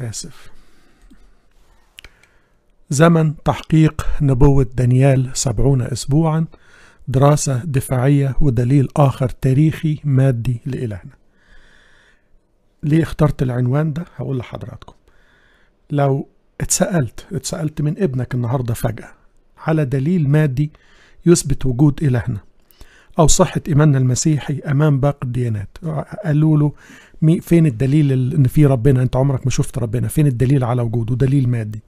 آسف زمن تحقيق نبوة دانيال سبعون أسبوعا دراسة دفاعية ودليل آخر تاريخي مادي لإلهنا ليه اخترت العنوان ده هقول لحضراتكم لو اتسألت اتسألت من ابنك النهاردة فجأة على دليل مادي يثبت وجود إلهنا أو صحة إيماننا المسيحي أمام باقي الديانات قالوا له فين الدليل إن في ربنا أنت عمرك ما شفت ربنا فين الدليل على وجوده دليل مادي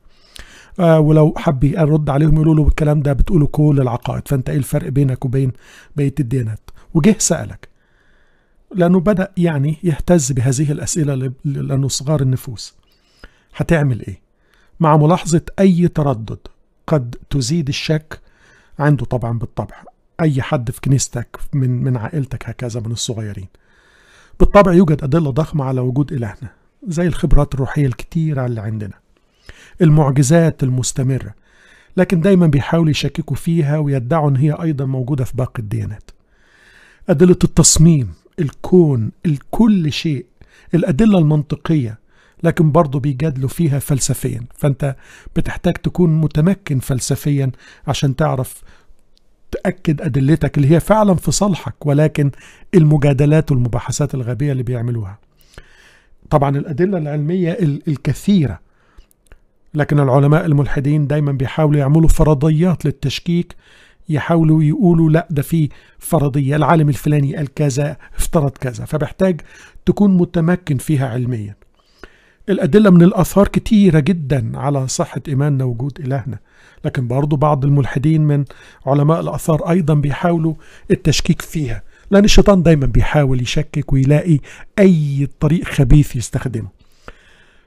آه ولو حب يرد عليهم يقولوا له الكلام ده بتقوله كل العقائد فانت ايه الفرق بينك وبين بقيه الديانات وجه سالك لانه بدا يعني يهتز بهذه الاسئله لانه صغار النفوس هتعمل ايه مع ملاحظه اي تردد قد تزيد الشك عنده طبعا بالطبع اي حد في كنيستك من من عائلتك هكذا من الصغيرين بالطبع يوجد ادله ضخمه على وجود الهنا زي الخبرات الروحيه الكتيره اللي عندنا المعجزات المستمره لكن دايما بيحاولوا يشككوا فيها ويدعوا ان هي ايضا موجوده في باقي الديانات ادله التصميم الكون الكل شيء الادله المنطقيه لكن برضه بيجادلوا فيها فلسفيا فانت بتحتاج تكون متمكن فلسفيا عشان تعرف تأكد أدلتك اللي هي فعلا في صالحك ولكن المجادلات والمباحثات الغبية اللي بيعملوها طبعا الأدلة العلمية الكثيرة لكن العلماء الملحدين دايما بيحاولوا يعملوا فرضيات للتشكيك يحاولوا يقولوا لا ده في فرضية العالم الفلاني قال كذا افترض كذا فبحتاج تكون متمكن فيها علميا الأدلة من الآثار كتيرة جدا على صحة إيماننا وجود إلهنا لكن برضو بعض الملحدين من علماء الآثار أيضا بيحاولوا التشكيك فيها لأن الشيطان دايما بيحاول يشكك ويلاقي أي طريق خبيث يستخدمه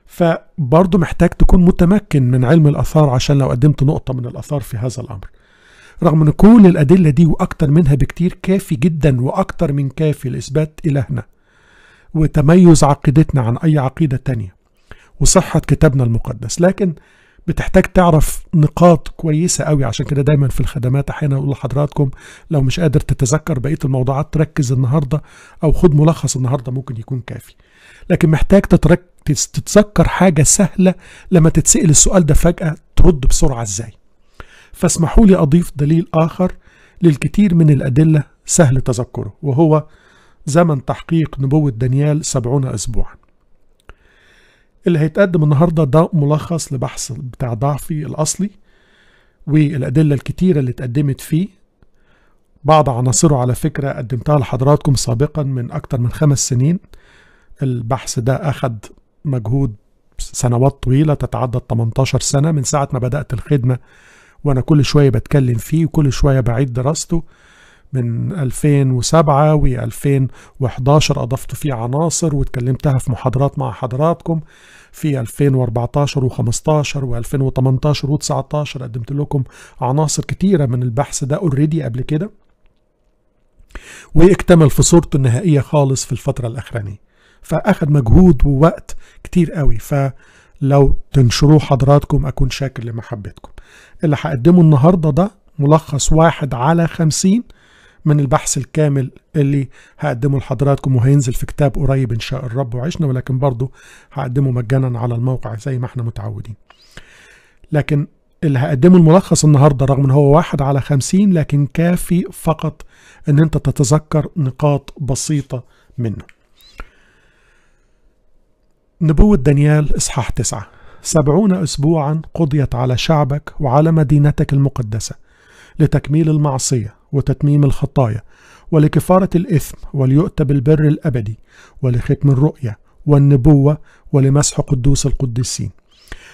فبرضو محتاج تكون متمكن من علم الآثار عشان لو قدمت نقطة من الآثار في هذا الأمر رغم ان كل الادله دي واكتر منها بكتير كافي جدا واكتر من كافي لاثبات الهنا وتميز عقيدتنا عن اي عقيده تانيه وصحه كتابنا المقدس لكن بتحتاج تعرف نقاط كويسه قوي عشان كده دايما في الخدمات احيانا اقول لحضراتكم لو مش قادر تتذكر بقيه الموضوعات تركز النهارده او خد ملخص النهارده ممكن يكون كافي لكن محتاج تتذكر حاجه سهله لما تتسال السؤال ده فجاه ترد بسرعه ازاي فاسمحوا لي اضيف دليل اخر للكثير من الادله سهل تذكره وهو زمن تحقيق نبوه دانيال سبعون اسبوعا اللي هيتقدم النهارده ده ملخص لبحث بتاع ضعفي الاصلي والادله الكتيره اللي اتقدمت فيه بعض عناصره على فكره قدمتها لحضراتكم سابقا من اكتر من خمس سنين البحث ده اخد مجهود سنوات طويله تتعدى 18 سنه من ساعه ما بدات الخدمه وانا كل شويه بتكلم فيه وكل شويه بعيد دراسته من 2007 و2011 أضفت فيه عناصر واتكلمتها في محاضرات مع حضراتكم في 2014 و15 و2018 و19 قدمت لكم عناصر كتيرة من البحث ده اوريدي قبل كده واكتمل في صورته النهائية خالص في الفترة الأخرانية فأخد مجهود ووقت كتير قوي فلو تنشروه حضراتكم أكون شاكر لمحبتكم اللي هقدمه النهاردة ده ملخص واحد على خمسين من البحث الكامل اللي هقدمه لحضراتكم وهينزل في كتاب قريب إن شاء الرب وعشنا ولكن برضه هقدمه مجانا على الموقع زي ما احنا متعودين لكن اللي هقدمه الملخص النهاردة رغم ان هو واحد على خمسين لكن كافي فقط ان انت تتذكر نقاط بسيطة منه نبوة دانيال إصحاح تسعة سبعون أسبوعا قضيت على شعبك وعلى مدينتك المقدسة لتكميل المعصية وتتميم الخطايا ولكفارة الإثم وليؤتى بالبر الأبدي ولختم الرؤية والنبوة ولمسح قدوس القديسين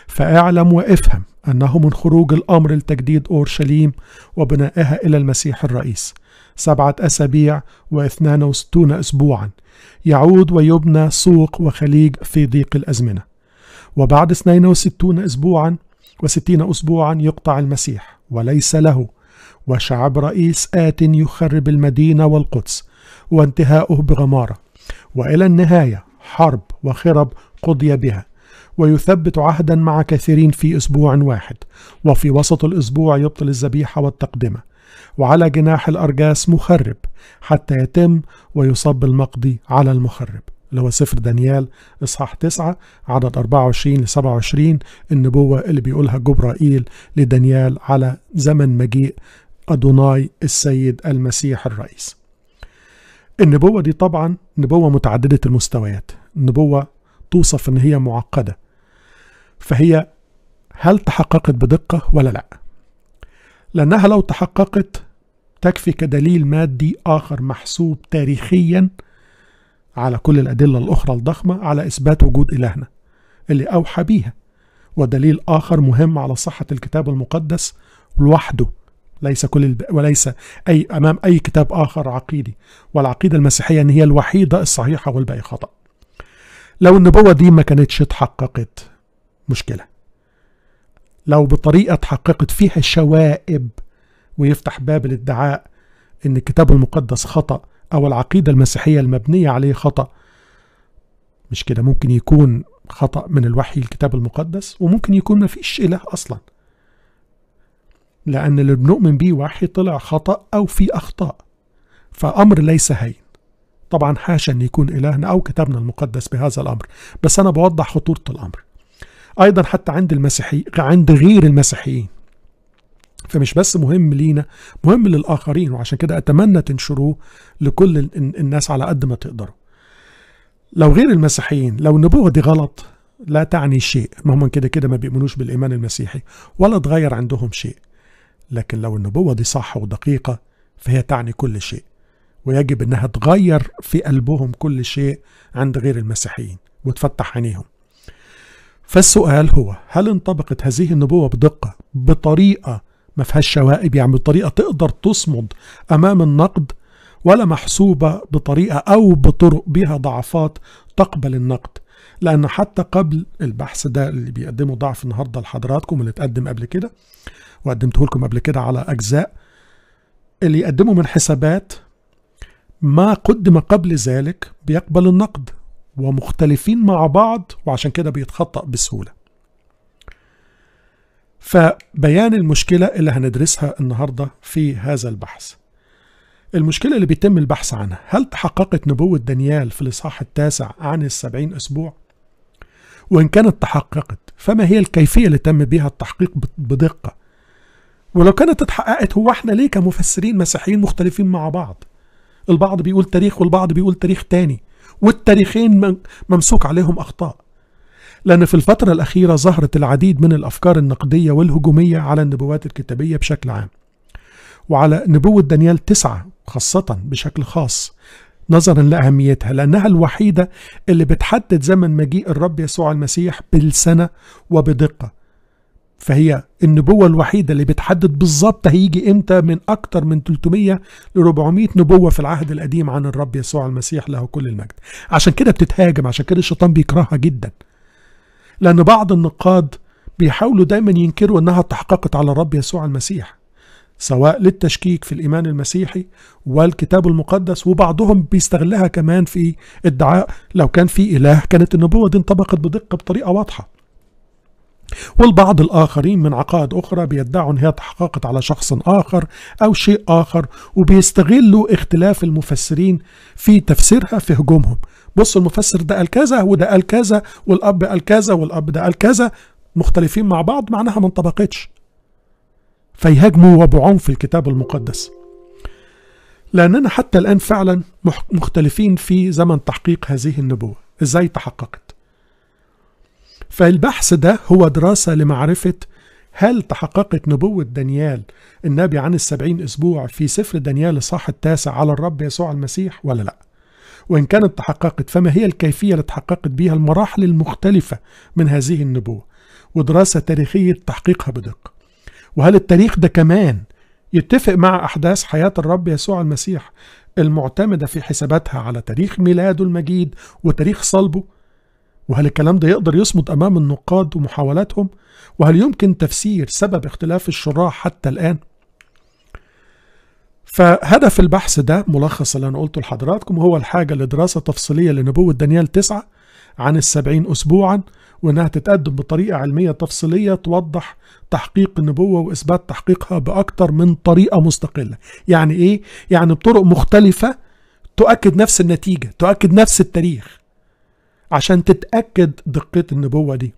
فاعلم وافهم أنه من خروج الأمر لتجديد أورشليم وبنائها إلى المسيح الرئيس سبعة أسابيع واثنان وستون أسبوعا يعود ويبنى سوق وخليج في ضيق الأزمنة وبعد 62 أسبوعا وستين أسبوعا يقطع المسيح وليس له وشعب رئيس آت يخرب المدينة والقدس وانتهاؤه بغمارة وإلى النهاية حرب وخرب قضي بها ويثبت عهدا مع كثيرين في أسبوع واحد وفي وسط الأسبوع يبطل الذبيحة والتقدمة وعلى جناح الأرجاس مخرب حتى يتم ويصب المقضي على المخرب اللي هو سفر دانيال إصحاح 9 عدد 24 ل 27 النبوة اللي بيقولها جبرائيل لدانيال على زمن مجيء أدوناي السيد المسيح الرئيس النبوة دي طبعا نبوة متعددة المستويات نبوة توصف إن هي معقدة فهي هل تحققت بدقة ولا لا لأنها لو تحققت تكفي كدليل مادي آخر محسوب تاريخيا على كل الأدلة الأخرى الضخمة على إثبات وجود إلهنا اللي أوحى بيها ودليل آخر مهم على صحة الكتاب المقدس لوحده ليس كل الب... وليس أي أمام أي كتاب آخر عقيدي والعقيدة المسيحية أن هي الوحيدة الصحيحة والباقي خطأ لو النبوة دي ما كانتش اتحققت مشكلة لو بطريقة اتحققت فيها شوائب ويفتح باب الادعاء ان الكتاب المقدس خطأ او العقيدة المسيحية المبنية عليه خطأ مش كده ممكن يكون خطأ من الوحي الكتاب المقدس وممكن يكون ما فيش إله أصلا لأن اللي بنؤمن بيه وحي طلع خطأ أو في أخطاء فأمر ليس هين طبعا حاشا أن يكون إلهنا أو كتابنا المقدس بهذا الأمر بس أنا بوضح خطورة الأمر أيضا حتى عند المسيحي عند غير المسيحيين فمش بس مهم لينا مهم للآخرين وعشان كده أتمنى تنشروه لكل الناس على قد ما تقدروا لو غير المسيحيين لو النبوة دي غلط لا تعني شيء ما هم كده كده ما بيؤمنوش بالإيمان المسيحي ولا تغير عندهم شيء لكن لو النبوة دي صح ودقيقة فهي تعني كل شيء ويجب انها تغير في قلبهم كل شيء عند غير المسيحيين وتفتح عينيهم فالسؤال هو هل انطبقت هذه النبوة بدقة بطريقة ما فيهاش شوائب يعني بطريقة تقدر تصمد أمام النقد ولا محسوبة بطريقة أو بطرق بها ضعفات تقبل النقد لأن حتى قبل البحث ده اللي بيقدمه ضعف النهاردة لحضراتكم اللي اتقدم قبل كده وقدمته لكم قبل كده على أجزاء اللي يقدمه من حسابات ما قدم قبل ذلك بيقبل النقد ومختلفين مع بعض وعشان كده بيتخطأ بسهولة فبيان المشكلة اللي هندرسها النهاردة في هذا البحث المشكلة اللي بيتم البحث عنها هل تحققت نبوة دانيال في الإصحاح التاسع عن السبعين أسبوع؟ وإن كانت تحققت فما هي الكيفية اللي تم بها التحقيق بدقة ولو كانت اتحققت هو احنا ليه كمفسرين مسيحيين مختلفين مع بعض البعض بيقول تاريخ والبعض بيقول تاريخ تاني والتاريخين ممسوك عليهم اخطاء لأن في الفترة الأخيرة ظهرت العديد من الأفكار النقدية والهجومية على النبوات الكتابية بشكل عام وعلى نبوة دانيال تسعة خاصة بشكل خاص نظرا لأهميتها لأنها الوحيدة اللي بتحدد زمن مجيء الرب يسوع المسيح بالسنة وبدقة فهي النبوة الوحيدة اللي بتحدد بالظبط هيجي امتى من أكتر من 300 ل 400 نبوة في العهد القديم عن الرب يسوع المسيح له كل المجد عشان كده بتتهاجم عشان كده الشيطان بيكرهها جدا لأن بعض النقاد بيحاولوا دايما ينكروا أنها تحققت على الرب يسوع المسيح سواء للتشكيك في الإيمان المسيحي والكتاب المقدس وبعضهم بيستغلها كمان في ادعاء لو كان في إله كانت النبوة دي انطبقت بدقة بطريقة واضحة والبعض الآخرين من عقائد أخرى بيدعوا أن هي تحققت على شخص آخر أو شيء آخر وبيستغلوا اختلاف المفسرين في تفسيرها في هجومهم بص المفسر ده قال كذا وده قال كذا والأب قال كذا والأب ده قال كذا مختلفين مع بعض معناها ما انطبقتش فيهاجموا وبعنف الكتاب المقدس لأننا حتى الآن فعلا مختلفين في زمن تحقيق هذه النبوة إزاي تحققت فالبحث ده هو دراسة لمعرفة هل تحققت نبوة دانيال النبي عن السبعين أسبوع في سفر دانيال الصح التاسع على الرب يسوع المسيح ولا لأ وإن كانت تحققت فما هي الكيفية اللي تحققت بها المراحل المختلفة من هذه النبوة ودراسة تاريخية تحقيقها بدقة وهل التاريخ ده كمان يتفق مع أحداث حياة الرب يسوع المسيح المعتمدة في حساباتها على تاريخ ميلاده المجيد وتاريخ صلبه وهل الكلام ده يقدر يصمد أمام النقاد ومحاولاتهم؟ وهل يمكن تفسير سبب اختلاف الشراح حتى الآن؟ فهدف البحث ده ملخص اللي أنا قلته لحضراتكم هو الحاجة لدراسة تفصيلية لنبوة دانيال تسعة عن السبعين أسبوعا وإنها تتقدم بطريقة علمية تفصيلية توضح تحقيق النبوة وإثبات تحقيقها باكثر من طريقة مستقلة يعني إيه؟ يعني بطرق مختلفة تؤكد نفس النتيجة تؤكد نفس التاريخ عشان تتأكد دقة النبوة دي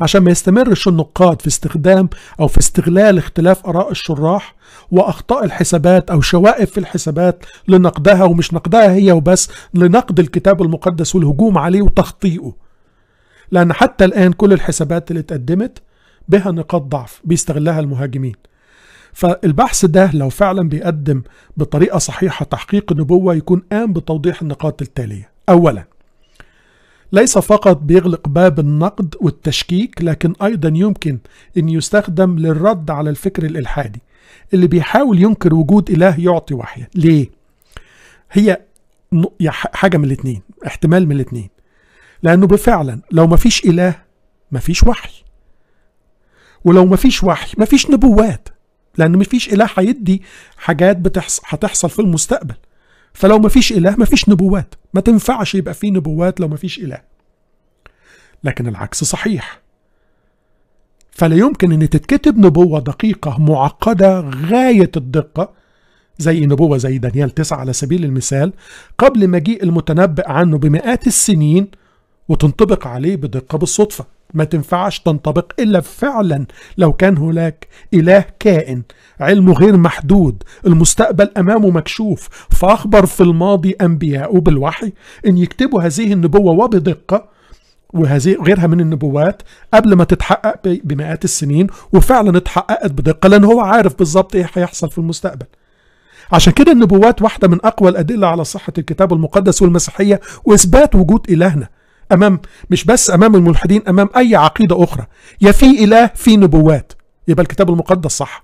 عشان ما يستمرش النقاد في استخدام أو في استغلال اختلاف آراء الشراح وأخطاء الحسابات أو شوائب في الحسابات لنقدها ومش نقدها هي وبس لنقد الكتاب المقدس والهجوم عليه وتخطيئه لأن حتى الآن كل الحسابات اللي اتقدمت بها نقاط ضعف بيستغلها المهاجمين فالبحث ده لو فعلا بيقدم بطريقة صحيحة تحقيق النبوة يكون قام بتوضيح النقاط التالية أولاً ليس فقط بيغلق باب النقد والتشكيك لكن أيضا يمكن أن يستخدم للرد على الفكر الإلحادي اللي بيحاول ينكر وجود إله يعطي وحيا ليه؟ هي حاجة من الاثنين احتمال من الاثنين لأنه بفعلا لو مفيش إله مفيش وحي ولو مفيش وحي مفيش نبوات لأن مفيش إله هيدي حاجات بتحصل هتحصل في المستقبل فلو ما فيش إله ما فيش نبوات ما تنفعش يبقى فيه نبوات لو ما فيش إله لكن العكس صحيح فلا يمكن أن تتكتب نبوة دقيقة معقدة غاية الدقة زي نبوة زي دانيال 9 على سبيل المثال قبل مجيء المتنبأ عنه بمئات السنين وتنطبق عليه بدقة بالصدفة ما تنفعش تنطبق إلا فعلا لو كان هناك إله كائن علمه غير محدود المستقبل أمامه مكشوف فأخبر في الماضي أنبياءه بالوحي أن يكتبوا هذه النبوة وبدقة وهذه غيرها من النبوات قبل ما تتحقق بمئات السنين وفعلا اتحققت بدقة لأن هو عارف بالظبط إيه هيحصل في المستقبل عشان كده النبوات واحدة من أقوى الأدلة على صحة الكتاب المقدس والمسيحية وإثبات وجود إلهنا أمام مش بس أمام الملحدين أمام أي عقيدة أخرى يا في إله في نبوات يبقى الكتاب المقدس صح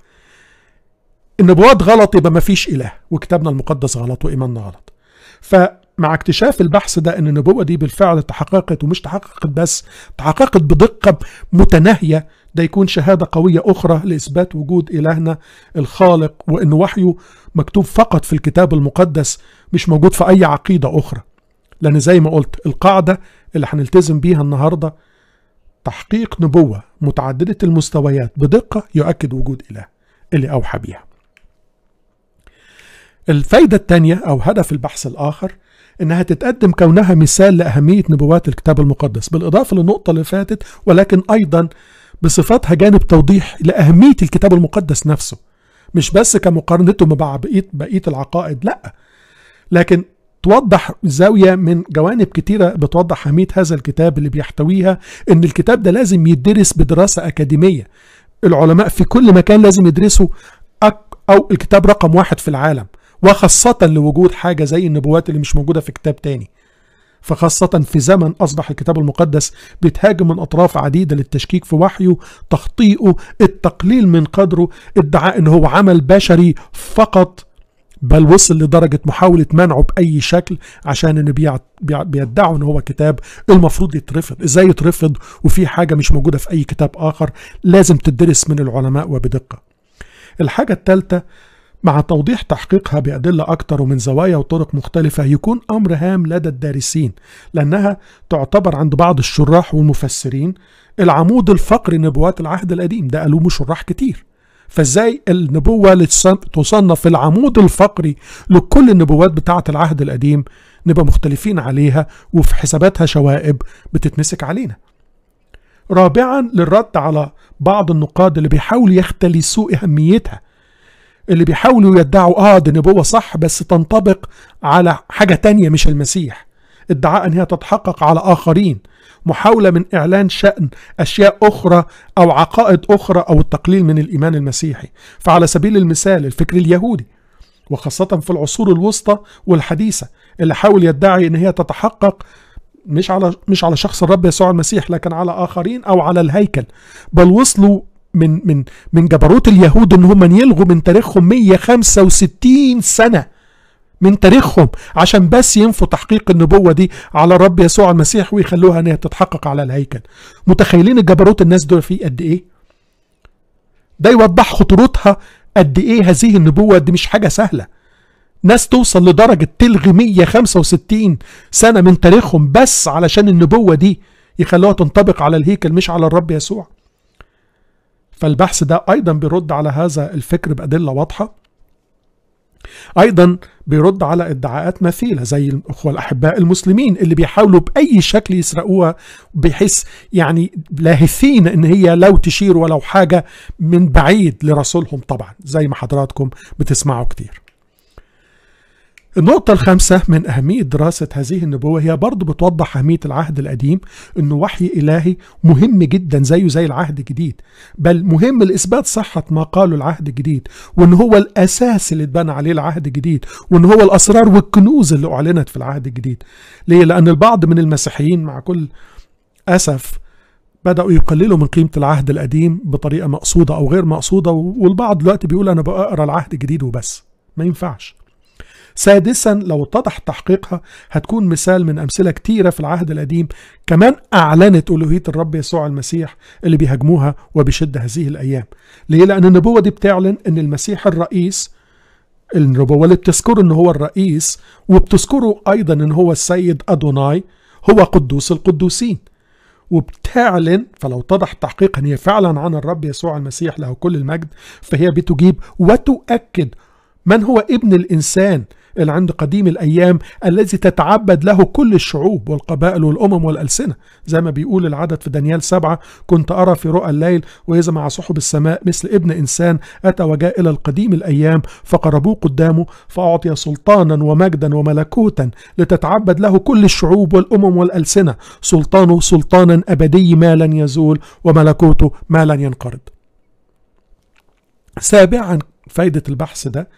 النبوات غلط يبقى ما فيش إله وكتابنا المقدس غلط وإيماننا غلط فمع اكتشاف البحث ده ان النبوة دي بالفعل تحققت ومش تحققت بس تحققت بدقة متناهية ده يكون شهادة قوية أخرى لإثبات وجود إلهنا الخالق وإن وحيه مكتوب فقط في الكتاب المقدس مش موجود في أي عقيدة أخرى لأن زي ما قلت القاعدة اللي هنلتزم بيها النهاردة تحقيق نبوة متعددة المستويات بدقة يؤكد وجود إله اللي أوحى بيها الفايدة الثانية أو هدف البحث الآخر إنها تتقدم كونها مثال لأهمية نبوات الكتاب المقدس بالإضافة للنقطة اللي فاتت ولكن أيضا بصفتها جانب توضيح لأهمية الكتاب المقدس نفسه مش بس كمقارنته مع بقية, بقية العقائد لأ لكن توضح زاوية من جوانب كتيرة بتوضح أهمية هذا الكتاب اللي بيحتويها إن الكتاب ده لازم يدرس بدراسة أكاديمية العلماء في كل مكان لازم يدرسوا أو الكتاب رقم واحد في العالم وخاصة لوجود حاجة زي النبوات اللي مش موجودة في كتاب تاني فخاصة في زمن أصبح الكتاب المقدس بيتهاجم من أطراف عديدة للتشكيك في وحيه تخطيئه التقليل من قدره ادعاء أنه هو عمل بشري فقط بل وصل لدرجة محاولة منعه بأي شكل عشان إن بيدعوا إن هو كتاب المفروض يترفض، إزاي يترفض وفي حاجة مش موجودة في أي كتاب آخر لازم تدرس من العلماء وبدقة. الحاجة الثالثة مع توضيح تحقيقها بأدلة أكتر ومن زوايا وطرق مختلفة يكون أمر هام لدى الدارسين لأنها تعتبر عند بعض الشراح والمفسرين العمود الفقري نبوات العهد القديم ده قالوه شراح كتير فازاي النبوة تصنف العمود الفقري لكل النبوات بتاعة العهد القديم نبقى مختلفين عليها وفي حساباتها شوائب بتتمسك علينا رابعا للرد على بعض النقاد اللي بيحاولوا يختلسوا اهميتها اللي بيحاولوا يدعوا اه دي نبوه صح بس تنطبق على حاجه تانية مش المسيح ادعاء ان هي تتحقق على اخرين محاوله من اعلان شان اشياء اخرى او عقائد اخرى او التقليل من الايمان المسيحي فعلى سبيل المثال الفكر اليهودي وخاصه في العصور الوسطى والحديثه اللي حاول يدعي ان هي تتحقق مش على مش على شخص الرب يسوع المسيح لكن على اخرين او على الهيكل بل وصلوا من من من جبروت اليهود ان هم يلغوا من تاريخهم 165 سنه من تاريخهم عشان بس ينفوا تحقيق النبوه دي على الرب يسوع المسيح ويخلوها ان هي تتحقق على الهيكل متخيلين الجبروت الناس دول فيه قد ايه ده يوضح خطورتها قد ايه هذه النبوه دي مش حاجه سهله ناس توصل لدرجه تلغي 165 سنه من تاريخهم بس علشان النبوه دي يخلوها تنطبق على الهيكل مش على الرب يسوع فالبحث ده أيضا بيرد على هذا الفكر بأدلة واضحة أيضا بيرد على ادعاءات مثيلة زي الأخوة الأحباء المسلمين اللي بيحاولوا بأي شكل يسرقوها بحيث يعني لاهثين إن هي لو تشير ولو حاجة من بعيد لرسولهم طبعا زي ما حضراتكم بتسمعوا كتير النقطة الخامسة من أهمية دراسة هذه النبوة هي برضه بتوضح أهمية العهد القديم إنه وحي إلهي مهم جدا زيه زي العهد الجديد بل مهم لإثبات صحة ما قاله العهد الجديد وإن هو الأساس اللي اتبنى عليه العهد الجديد وإن هو الأسرار والكنوز اللي أعلنت في العهد الجديد ليه؟ لأن البعض من المسيحيين مع كل أسف بدأوا يقللوا من قيمة العهد القديم بطريقة مقصودة أو غير مقصودة والبعض دلوقتي بيقول أنا بقرأ العهد الجديد وبس ما ينفعش سادسا لو اتضح تحقيقها هتكون مثال من أمثلة كتيرة في العهد القديم كمان أعلنت ألوهية الرب يسوع المسيح اللي بيهاجموها وبشدة هذه الأيام ليه؟ لأن النبوة دي بتعلن أن المسيح الرئيس النبوة اللي بتذكره أن هو الرئيس وبتذكره أيضا أن هو السيد أدوناي هو قدوس القدوسين وبتعلن فلو اتضح تحقيقا هي فعلا عن الرب يسوع المسيح له كل المجد فهي بتجيب وتؤكد من هو ابن الانسان إلى عند قديم الأيام الذي تتعبد له كل الشعوب والقبائل والأمم والألسنة زي ما بيقول العدد في دانيال سبعة كنت أرى في رؤى الليل وإذا مع صحب السماء مثل ابن إنسان أتى وجاء إلى القديم الأيام فقربوه قدامه فأعطي سلطانا ومجدا وملكوتا لتتعبد له كل الشعوب والأمم والألسنة سلطانه سلطانا أبدي ما لن يزول وملكوته ما لن ينقرض سابعا فايدة البحث ده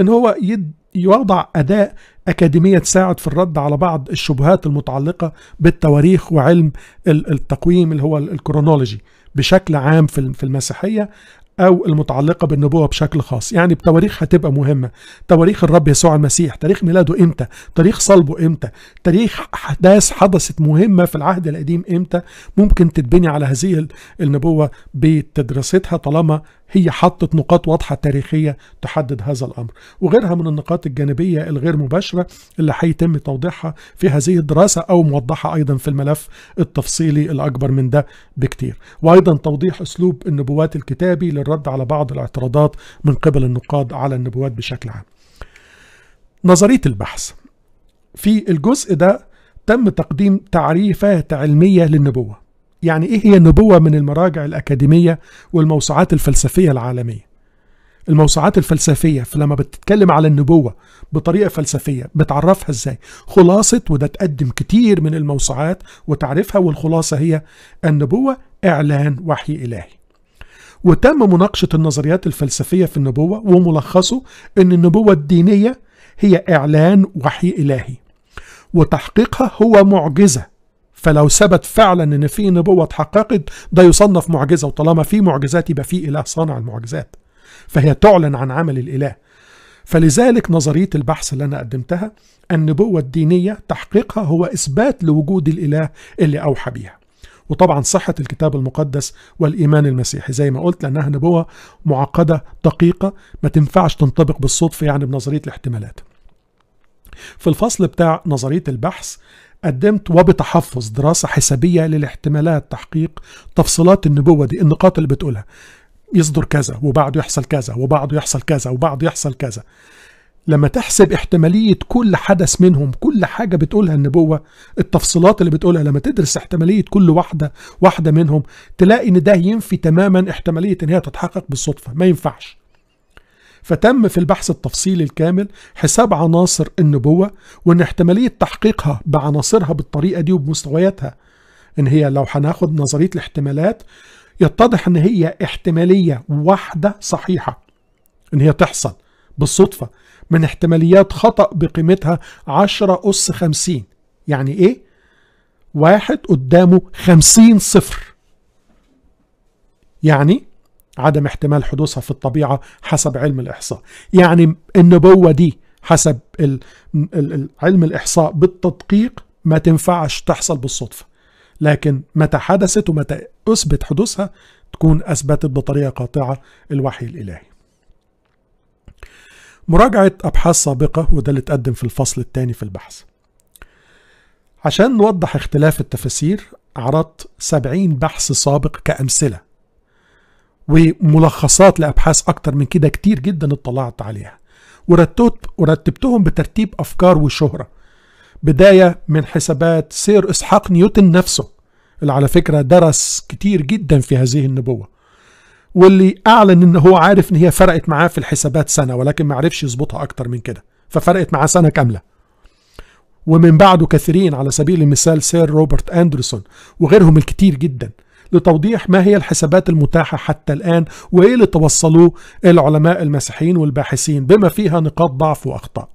ان هو يد يوضع أداة أكاديمية تساعد في الرد على بعض الشبهات المتعلقة بالتواريخ وعلم التقويم اللي هو الكرونولوجي بشكل عام في المسيحية أو المتعلقة بالنبوة بشكل خاص يعني التواريخ هتبقى مهمة تواريخ الرب يسوع المسيح تاريخ ميلاده إمتى تاريخ صلبه إمتى تاريخ أحداث حدثت مهمة في العهد القديم إمتى ممكن تتبني على هذه النبوة بتدرستها طالما هي حطت نقاط واضحة تاريخية تحدد هذا الأمر وغيرها من النقاط الجانبية الغير مباشرة اللي هيتم توضيحها في هذه الدراسة أو موضحة أيضا في الملف التفصيلي الأكبر من ده بكتير وأيضا توضيح أسلوب النبوات الكتابي للرد على بعض الاعتراضات من قبل النقاد على النبوات بشكل عام نظرية البحث في الجزء ده تم تقديم تعريفات علمية للنبوة يعني إيه هي النبوة من المراجع الأكاديمية والموسوعات الفلسفية العالمية الموسوعات الفلسفية فلما بتتكلم على النبوة بطريقة فلسفية بتعرفها ازاي خلاصة وده تقدم كتير من الموسوعات وتعرفها والخلاصة هي النبوة إعلان وحي إلهي وتم مناقشة النظريات الفلسفية في النبوة وملخصه أن النبوة الدينية هي إعلان وحي إلهي وتحقيقها هو معجزة فلو ثبت فعلا ان في نبوه اتحققت ده يصنف معجزه وطالما في معجزات يبقى في اله صانع المعجزات فهي تعلن عن عمل الاله فلذلك نظريه البحث اللي انا قدمتها النبوه الدينيه تحقيقها هو اثبات لوجود الاله اللي اوحى بيها وطبعا صحة الكتاب المقدس والإيمان المسيحي زي ما قلت لأنها نبوة معقدة دقيقة ما تنفعش تنطبق بالصدفة يعني بنظرية الاحتمالات في الفصل بتاع نظرية البحث قدمت وبتحفظ دراسة حسابية للاحتمالات تحقيق تفصيلات النبوة دي النقاط اللي بتقولها يصدر كذا وبعده يحصل كذا وبعده يحصل كذا وبعده يحصل كذا لما تحسب احتمالية كل حدث منهم كل حاجة بتقولها النبوة التفصيلات اللي بتقولها لما تدرس احتمالية كل واحدة واحدة منهم تلاقي ان ده ينفي تماما احتمالية ان هي تتحقق بالصدفة ما ينفعش فتم في البحث التفصيلي الكامل حساب عناصر النبوة وإن احتمالية تحقيقها بعناصرها بالطريقة دي وبمستوياتها إن هي لو هناخد نظرية الاحتمالات يتضح إن هي احتمالية واحدة صحيحة إن هي تحصل بالصدفة من احتماليات خطأ بقيمتها 10 أس 50 يعني إيه؟ واحد قدامه 50 صفر يعني عدم احتمال حدوثها في الطبيعة حسب علم الإحصاء يعني النبوة دي حسب علم الإحصاء بالتدقيق ما تنفعش تحصل بالصدفة لكن متى حدثت ومتى أثبت حدوثها تكون أثبتت بطريقة قاطعة الوحي الإلهي مراجعة أبحاث سابقة وده اللي اتقدم في الفصل الثاني في البحث عشان نوضح اختلاف التفاسير عرضت 70 بحث سابق كأمثلة وملخصات لأبحاث أكتر من كده كتير جدا اطلعت عليها ورتبت ورتبتهم بترتيب أفكار وشهرة بداية من حسابات سير إسحاق نيوتن نفسه اللي على فكرة درس كتير جدا في هذه النبوة واللي أعلن إن هو عارف إن هي فرقت معاه في الحسابات سنة ولكن ما عرفش يظبطها أكتر من كده ففرقت معاه سنة كاملة ومن بعده كثيرين على سبيل المثال سير روبرت أندرسون وغيرهم الكتير جدا لتوضيح ما هي الحسابات المتاحة حتى الآن وإيه اللي توصلوه العلماء المسيحيين والباحثين بما فيها نقاط ضعف وأخطاء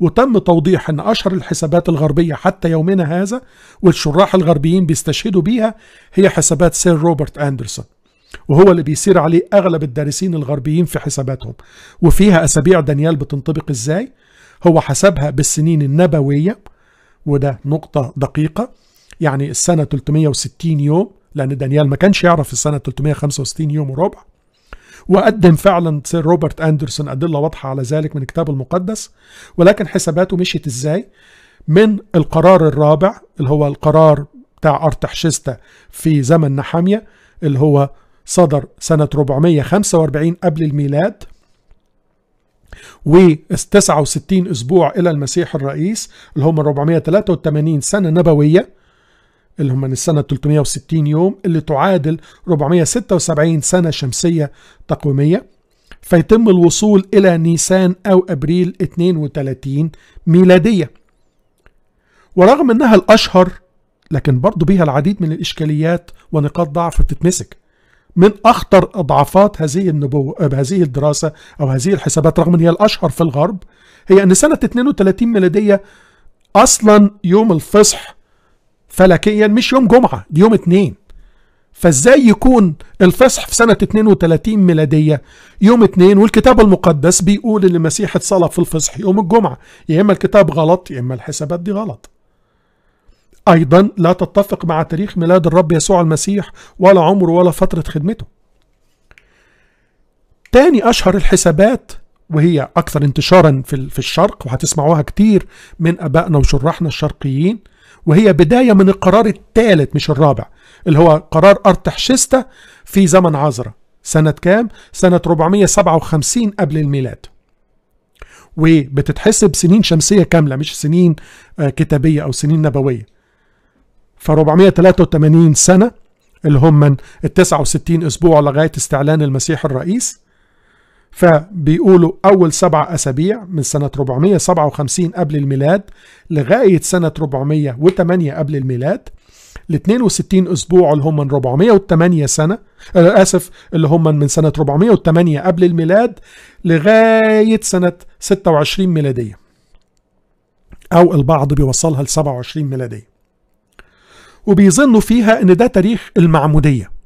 وتم توضيح أن أشهر الحسابات الغربية حتى يومنا هذا والشراح الغربيين بيستشهدوا بيها هي حسابات سير روبرت أندرسون وهو اللي بيصير عليه أغلب الدارسين الغربيين في حساباتهم وفيها أسابيع دانيال بتنطبق إزاي هو حسبها بالسنين النبوية وده نقطة دقيقة يعني السنة 360 يوم لأن دانيال ما كانش يعرف السنة 365 يوم وربع وقدم فعلا سير روبرت أندرسون أدلة واضحة على ذلك من الكتاب المقدس ولكن حساباته مشيت إزاي من القرار الرابع اللي هو القرار بتاع أرتحشستا في زمن نحامية اللي هو صدر سنة 445 قبل الميلاد و 69 أسبوع إلى المسيح الرئيس اللي هم 483 سنة نبوية اللي هم من السنة 360 يوم اللي تعادل 476 سنة شمسية تقويمية فيتم الوصول إلى نيسان أو أبريل 32 ميلادية ورغم أنها الأشهر لكن برضو بها العديد من الإشكاليات ونقاط ضعف بتتمسك من أخطر أضعافات هذه النبوة هذه الدراسة أو هذه الحسابات رغم أن هي الأشهر في الغرب هي أن سنة 32 ميلادية أصلا يوم الفصح فلكيا مش يوم جمعة دي يوم اتنين فازاي يكون الفصح في سنة 32 ميلادية يوم اتنين والكتاب المقدس بيقول ان المسيح اتصلى في الفصح يوم الجمعة يا اما الكتاب غلط يا اما الحسابات دي غلط ايضا لا تتفق مع تاريخ ميلاد الرب يسوع المسيح ولا عمره ولا فترة خدمته تاني اشهر الحسابات وهي اكثر انتشارا في الشرق وهتسمعوها كتير من ابائنا وشراحنا الشرقيين وهي بداية من القرار الثالث مش الرابع اللي هو قرار أرتحشستا في زمن عزرة سنة كام؟ سنة 457 قبل الميلاد وبتتحسب سنين شمسية كاملة مش سنين آه، كتابية أو سنين نبوية ف 483 سنة اللي هم من ال 69 أسبوع لغاية استعلان المسيح الرئيس فبيقولوا أول سبع أسابيع من سنة 457 قبل الميلاد لغاية سنة 408 قبل الميلاد ل 62 أسبوع اللي هم من 408 سنة آه، آسف اللي هم من سنة 408 قبل الميلاد لغاية سنة 26 ميلادية أو البعض بيوصلها ل 27 ميلادية وبيظنوا فيها إن ده تاريخ المعمودية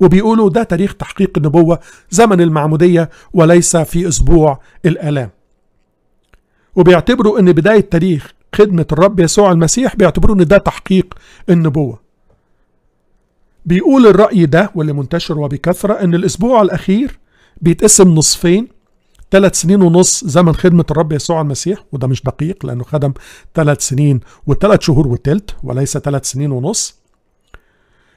وبيقولوا ده تاريخ تحقيق النبوة زمن المعمودية وليس في أسبوع الآلام وبيعتبروا أن بداية تاريخ خدمة الرب يسوع المسيح بيعتبروا أن ده تحقيق النبوة بيقول الرأي ده واللي منتشر وبكثرة أن الأسبوع الأخير بيتقسم نصفين ثلاث سنين ونص زمن خدمة الرب يسوع المسيح وده مش دقيق لأنه خدم ثلاث سنين وثلاث شهور وثلث وليس ثلاث سنين ونص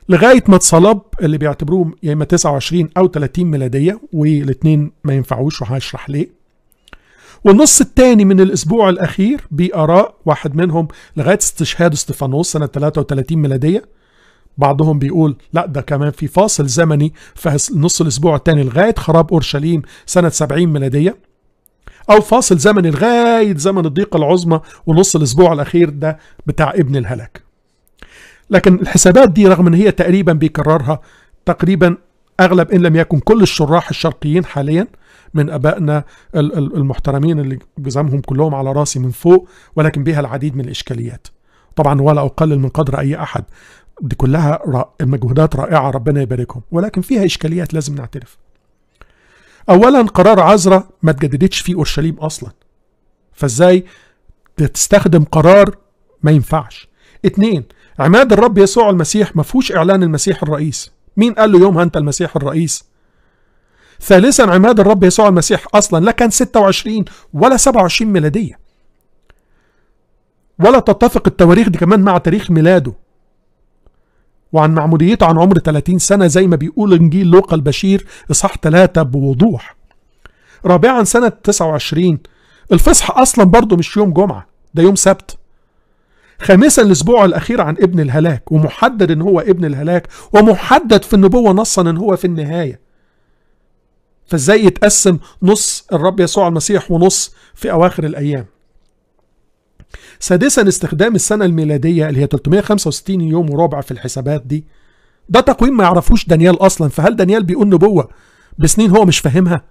لغايه ما اتصلب اللي بيعتبروه يا اما 29 او 30 ميلاديه والاثنين ما ينفعوش وهشرح ليه والنص الثاني من الاسبوع الاخير باراء واحد منهم لغايه استشهاد استفانوس سنه 33 ميلاديه بعضهم بيقول لا ده كمان في فاصل زمني في نص الاسبوع الثاني لغايه خراب اورشليم سنه 70 ميلاديه او فاصل زمني لغايه زمن الضيقه العظمى ونص الاسبوع الاخير ده بتاع ابن الهلاك لكن الحسابات دي رغم ان هي تقريبا بيكررها تقريبا اغلب ان لم يكن كل الشراح الشرقيين حاليا من ابائنا المحترمين اللي جزامهم كلهم على راسي من فوق ولكن بها العديد من الاشكاليات طبعا ولا اقلل من قدر اي احد دي كلها مجهودات رائعه ربنا يباركهم ولكن فيها اشكاليات لازم نعترف اولا قرار عزرا ما تجددتش في اورشليم اصلا فازاي تستخدم قرار ما ينفعش اتنين عماد الرب يسوع المسيح ما فيهوش اعلان المسيح الرئيس مين قال له يومها انت المسيح الرئيس ثالثا عماد الرب يسوع المسيح اصلا لا كان 26 ولا 27 ميلاديه ولا تتفق التواريخ دي كمان مع تاريخ ميلاده وعن معموديته عن عمر 30 سنة زي ما بيقول إنجيل لوقا البشير إصحاح 3 بوضوح رابعا سنة 29 الفصح أصلا برضه مش يوم جمعة ده يوم سبت خامسا الاسبوع الاخير عن ابن الهلاك ومحدد ان هو ابن الهلاك ومحدد في النبوه نصا ان هو في النهايه فازاي يتقسم نص الرب يسوع المسيح ونص في اواخر الايام سادسا استخدام السنة الميلادية اللي هي 365 يوم وربع في الحسابات دي ده تقويم ما يعرفوش دانيال أصلا فهل دانيال بيقول نبوة بسنين هو مش فاهمها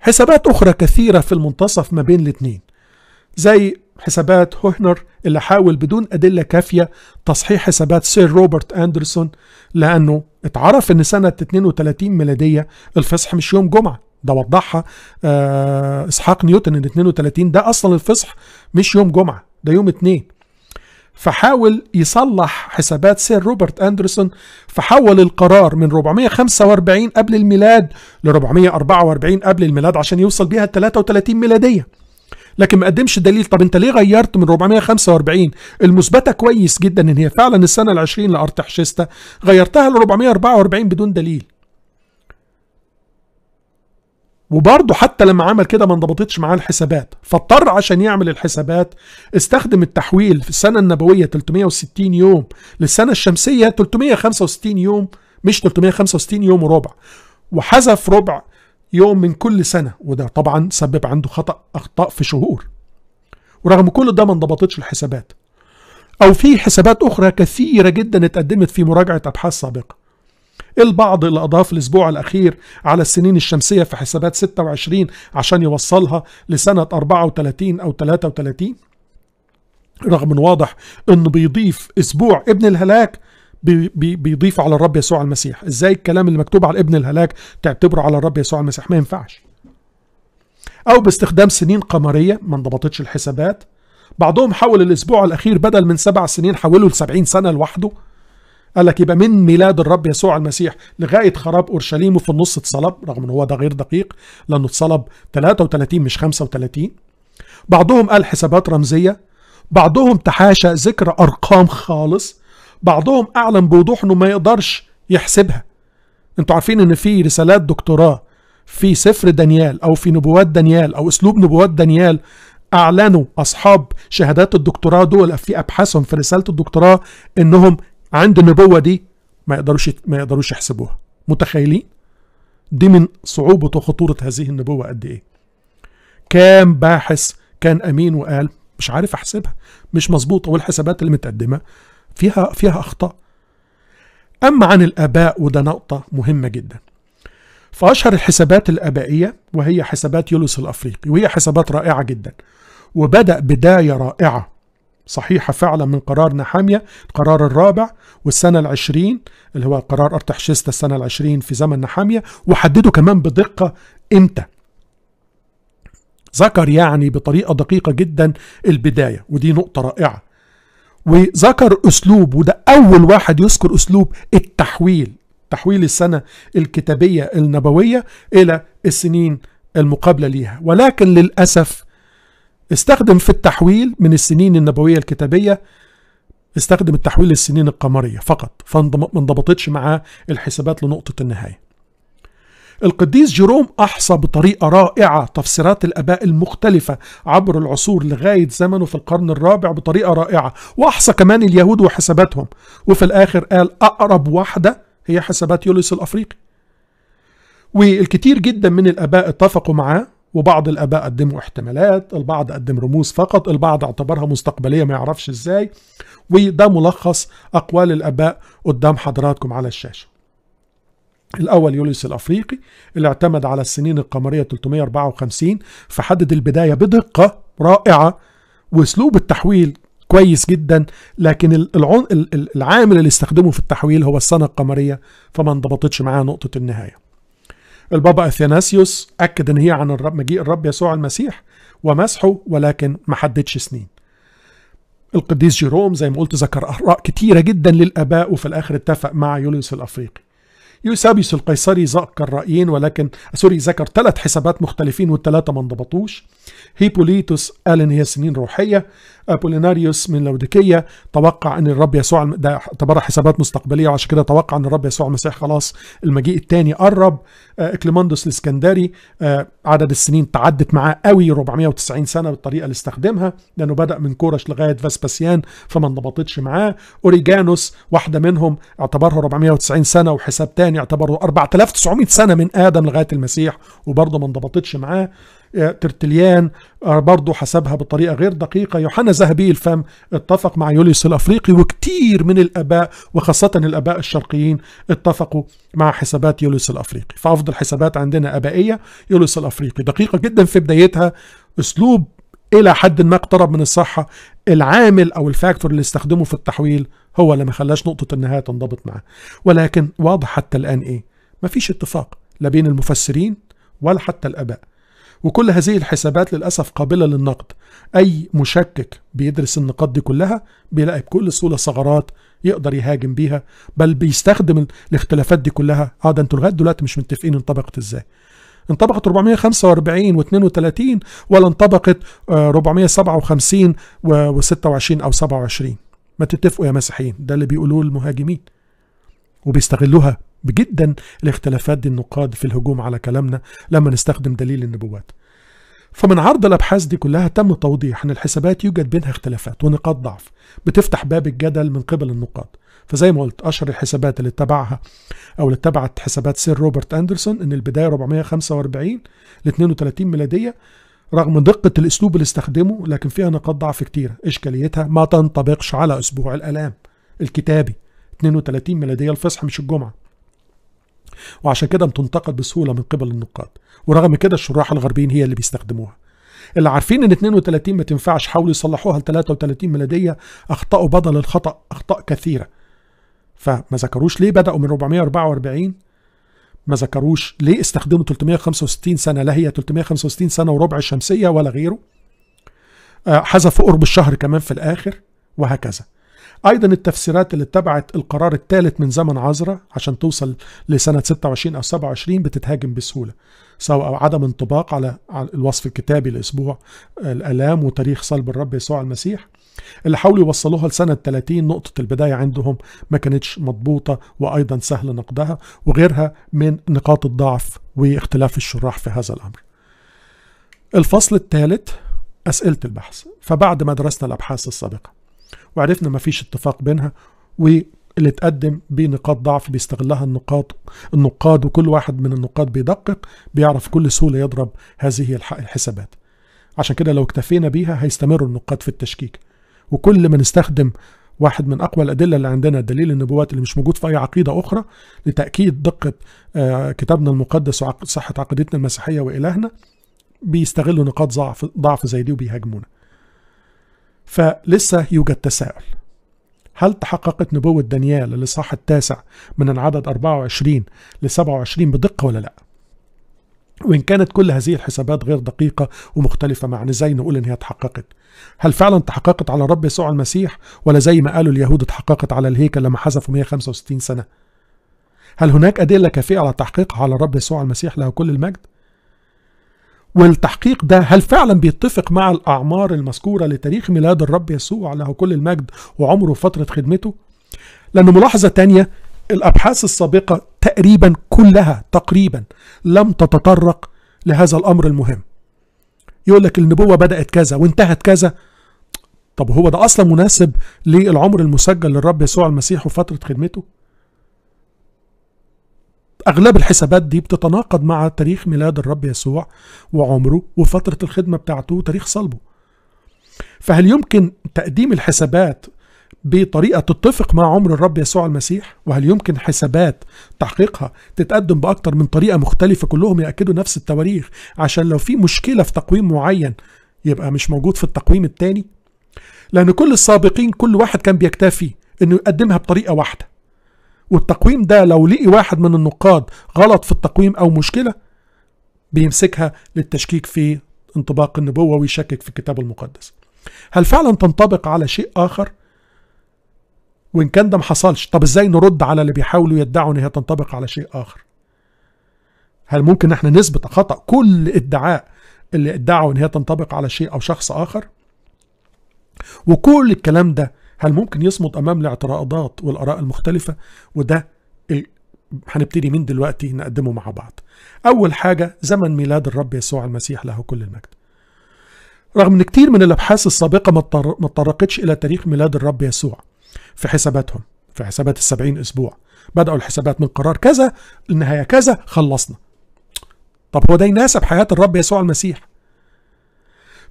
حسابات أخرى كثيرة في المنتصف ما بين الاتنين زي حسابات هوهنر اللي حاول بدون أدلة كافية تصحيح حسابات سير روبرت أندرسون لأنه اتعرف أن سنة 32 ميلادية الفصح مش يوم جمعة ده وضحها آه إسحاق نيوتن أن 32 ده أصلا الفصح مش يوم جمعة ده يوم اتنين فحاول يصلح حسابات سير روبرت أندرسون فحول القرار من 445 قبل الميلاد ل 444 قبل الميلاد عشان يوصل بيها 33 ميلادية لكن ما قدمش دليل طب انت ليه غيرت من 445 المثبته كويس جدا ان هي فعلا السنه ال 20 لارتحشستا غيرتها ل 444 بدون دليل وبرضه حتى لما عمل كده ما انضبطتش معاه الحسابات فاضطر عشان يعمل الحسابات استخدم التحويل في السنة النبوية 360 يوم للسنة الشمسية 365 يوم مش 365 يوم وربع وحذف ربع يوم من كل سنة وده طبعا سبب عنده خطأ أخطاء في شهور ورغم كل ده ما انضبطتش الحسابات أو في حسابات أخرى كثيرة جدا اتقدمت في مراجعة أبحاث سابقة البعض اللي أضاف الأسبوع الأخير على السنين الشمسية في حسابات 26 عشان يوصلها لسنة 34 أو 33 رغم من واضح أنه بيضيف أسبوع ابن الهلاك بي بيضيفه على الرب يسوع المسيح ازاي الكلام اللي مكتوب على ابن الهلاك تعتبره على الرب يسوع المسيح ما ينفعش او باستخدام سنين قمريه ما انضبطتش الحسابات بعضهم حول الاسبوع الاخير بدل من سبع سنين حوله لسبعين 70 سنه لوحده قال لك يبقى من ميلاد الرب يسوع المسيح لغايه خراب اورشليم وفي النص اتصلب رغم ان هو ده غير دقيق لانه اتصلب 33 مش 35 بعضهم قال حسابات رمزيه بعضهم تحاشى ذكر ارقام خالص بعضهم اعلن بوضوح انه ما يقدرش يحسبها انتوا عارفين ان في رسالات دكتوراه في سفر دانيال او في نبوات دانيال او اسلوب نبوات دانيال اعلنوا اصحاب شهادات الدكتوراه دول في ابحاثهم في رساله الدكتوراه انهم عند النبوه دي ما يقدروش ما يقدروش يحسبوها متخيلين دي من صعوبه وخطوره هذه النبوه قد ايه كام باحث كان امين وقال مش عارف احسبها مش مظبوطه والحسابات اللي متقدمه فيها فيها اخطاء اما عن الاباء وده نقطه مهمه جدا فاشهر الحسابات الابائيه وهي حسابات يوليوس الافريقي وهي حسابات رائعه جدا وبدا بدايه رائعه صحيحة فعلا من قرار نحامية القرار الرابع والسنة العشرين اللي هو قرار ارتحشستا السنة العشرين في زمن نحامية وحددوا كمان بدقة إمتى ذكر يعني بطريقة دقيقة جدا البداية ودي نقطة رائعة وذكر اسلوب وده اول واحد يذكر اسلوب التحويل تحويل السنه الكتابيه النبويه الى السنين المقابله ليها ولكن للاسف استخدم في التحويل من السنين النبويه الكتابيه استخدم التحويل للسنين القمريه فقط فانضبطتش معاه الحسابات لنقطه النهايه القديس جيروم أحصى بطريقة رائعة تفسيرات الآباء المختلفة عبر العصور لغاية زمنه في القرن الرابع بطريقة رائعة وأحصى كمان اليهود وحساباتهم وفي الآخر قال أقرب واحدة هي حسابات يوليوس الأفريقي والكتير جدا من الآباء اتفقوا معاه وبعض الآباء قدموا احتمالات البعض قدم رموز فقط البعض اعتبرها مستقبلية ما يعرفش ازاي وده ملخص أقوال الآباء قدام حضراتكم على الشاشة الأول يوليوس الأفريقي اللي اعتمد على السنين القمرية 354 فحدد البداية بدقة رائعة وأسلوب التحويل كويس جدا لكن العامل اللي استخدمه في التحويل هو السنة القمرية فما انضبطتش معاه نقطة النهاية البابا اثيناسيوس أكد أن هي عن الرب مجيء الرب يسوع المسيح ومسحه ولكن ما حددش سنين القديس جيروم زي ما قلت ذكر آراء كتيرة جدا للآباء وفي الآخر اتفق مع يوليوس الأفريقي يوسابيوس القيصري ذكر رأيين ولكن سوري ذكر ثلاث حسابات مختلفين والثلاثة ما انضبطوش هيبوليتوس قال إن هي سنين روحية أبوليناريوس من لودكية توقع ان الرب يسوع ده اعتبرها حسابات مستقبليه وعشان كده توقع ان الرب يسوع المسيح خلاص المجيء الثاني قرب آه، اكليماندوس الاسكندري آه، عدد السنين تعدت معاه قوي 490 سنه بالطريقه اللي استخدمها لانه بدا من كورش لغايه فاسباسيان فما انضبطتش معاه اوريجانوس واحده منهم اعتبرها 490 سنه وحساب تاني اعتبره 4900 سنه من ادم لغايه المسيح وبرضه ما انضبطتش معاه آه، ترتليان آه، برضه حسبها بطريقة غير دقيقة يوحنا ذهبي الفم اتفق مع يوليوس الأفريقي وكتير من الأباء وخاصة الأباء الشرقيين اتفقوا مع حسابات يوليوس الأفريقي فأفضل حسابات عندنا أبائية يوليوس الأفريقي دقيقة جدا في بدايتها أسلوب إلى حد ما اقترب من الصحة العامل أو الفاكتور اللي استخدمه في التحويل هو اللي ما خلاش نقطة النهاية تنضبط معاه ولكن واضح حتى الآن إيه مفيش اتفاق لا بين المفسرين ولا حتى الآباء وكل هذه الحسابات للأسف قابلة للنقد أي مشكك بيدرس النقاط دي كلها بيلاقي بكل سهولة ثغرات يقدر يهاجم بيها بل بيستخدم الاختلافات دي كلها اه ده انتوا لغايه دلوقتي مش متفقين انطبقت ازاي انطبقت 445 و32 ولا انطبقت 457 آه، و26 او 27 ما تتفقوا يا مسيحيين ده اللي بيقولوه المهاجمين وبيستغلوها جدا الاختلافات دي النقاد في الهجوم على كلامنا لما نستخدم دليل النبوات فمن عرض الابحاث دي كلها تم توضيح ان الحسابات يوجد بينها اختلافات ونقاط ضعف بتفتح باب الجدل من قبل النقاد فزي ما قلت اشهر الحسابات اللي اتبعها او اللي اتبعت حسابات سير روبرت اندرسون ان البدايه 445 ل 32 ميلاديه رغم دقة الأسلوب اللي استخدمه لكن فيها نقاط ضعف كتيرة إشكاليتها ما تنطبقش على أسبوع الآلام الكتابي 32 ميلادية الفصح مش الجمعة وعشان كده بتنتقد بسهولة من قبل النقاد ورغم كده الشراح الغربيين هي اللي بيستخدموها اللي عارفين ان 32 ما تنفعش حاولوا يصلحوها ل 33 ميلادية اخطأوا بدل الخطأ اخطاء كثيرة فما ذكروش ليه بدأوا من 444 ما ذكروش ليه استخدموا 365 سنة لا هي 365 سنة وربع شمسية ولا غيره آه، حذفوا قرب الشهر كمان في الآخر وهكذا ايضا التفسيرات اللي اتبعت القرار الثالث من زمن عذراء عشان توصل لسنه 26 او 27 بتتهاجم بسهوله سواء عدم انطباق على الوصف الكتابي لاسبوع الالام وتاريخ صلب الرب يسوع المسيح اللي حاولوا يوصلوها لسنة 30 نقطة البداية عندهم ما كانتش مضبوطة وأيضا سهل نقدها وغيرها من نقاط الضعف واختلاف الشراح في هذا الأمر الفصل الثالث أسئلة البحث فبعد ما درسنا الأبحاث السابقة وعرفنا مفيش اتفاق بينها واللي تقدم بنقاط ضعف بيستغلها النقاط النقاد وكل واحد من النقاد بيدقق بيعرف كل سهولة يضرب هذه الحسابات عشان كده لو اكتفينا بيها هيستمر النقاد في التشكيك وكل ما نستخدم واحد من اقوى الادله اللي عندنا دليل النبوات اللي مش موجود في اي عقيده اخرى لتاكيد دقه آه، كتابنا المقدس وصحه عقيدتنا المسيحيه والهنا بيستغلوا نقاط ضعف ضعف زي دي وبيهاجمونا فلسه يوجد تساؤل هل تحققت نبوة دانيال الإصحاح التاسع من العدد 24 ل 27 بدقة ولا لأ؟ وإن كانت كل هذه الحسابات غير دقيقة ومختلفة مع زي نقول إن هي تحققت هل فعلا تحققت على رب يسوع المسيح ولا زي ما قالوا اليهود تحققت على الهيكل لما حذفوا 165 سنة هل هناك أدلة كافية على تحقيقها على رب يسوع المسيح له كل المجد والتحقيق ده هل فعلا بيتفق مع الأعمار المذكورة لتاريخ ميلاد الرب يسوع له كل المجد وعمره وفترة خدمته لأن ملاحظة تانية الأبحاث السابقة تقريبا كلها تقريبا لم تتطرق لهذا الأمر المهم يقول لك النبوة بدأت كذا وانتهت كذا طب هو ده أصلا مناسب للعمر المسجل للرب يسوع المسيح وفترة خدمته أغلب الحسابات دي بتتناقض مع تاريخ ميلاد الرب يسوع وعمره وفترة الخدمة بتاعته وتاريخ صلبه فهل يمكن تقديم الحسابات بطريقة تتفق مع عمر الرب يسوع المسيح وهل يمكن حسابات تحقيقها تتقدم بأكتر من طريقة مختلفة كلهم يأكدوا نفس التواريخ عشان لو في مشكلة في تقويم معين يبقى مش موجود في التقويم التاني لأن كل السابقين كل واحد كان بيكتفي أنه يقدمها بطريقة واحدة والتقويم ده لو لقي واحد من النقاد غلط في التقويم أو مشكلة بيمسكها للتشكيك في انطباق النبوة ويشكك في الكتاب المقدس هل فعلا تنطبق على شيء آخر؟ وإن كان ده ما حصلش، طب إزاي نرد على اللي بيحاولوا يدعوا إن هي تنطبق على شيء آخر؟ هل ممكن احنا نثبت خطأ كل ادعاء اللي ادعوا ان هي تنطبق على شيء او شخص اخر وكل الكلام ده هل ممكن يصمد امام الاعتراضات والاراء المختلفه وده هنبتدي من دلوقتي نقدمه مع بعض اول حاجه زمن ميلاد الرب يسوع المسيح له كل المجد رغم ان كتير من الابحاث السابقه ما تطرقتش الى تاريخ ميلاد الرب يسوع في حساباتهم في حسابات السبعين اسبوع بداوا الحسابات من قرار كذا النهايه كذا خلصنا طب هو ده يناسب حياه الرب يسوع المسيح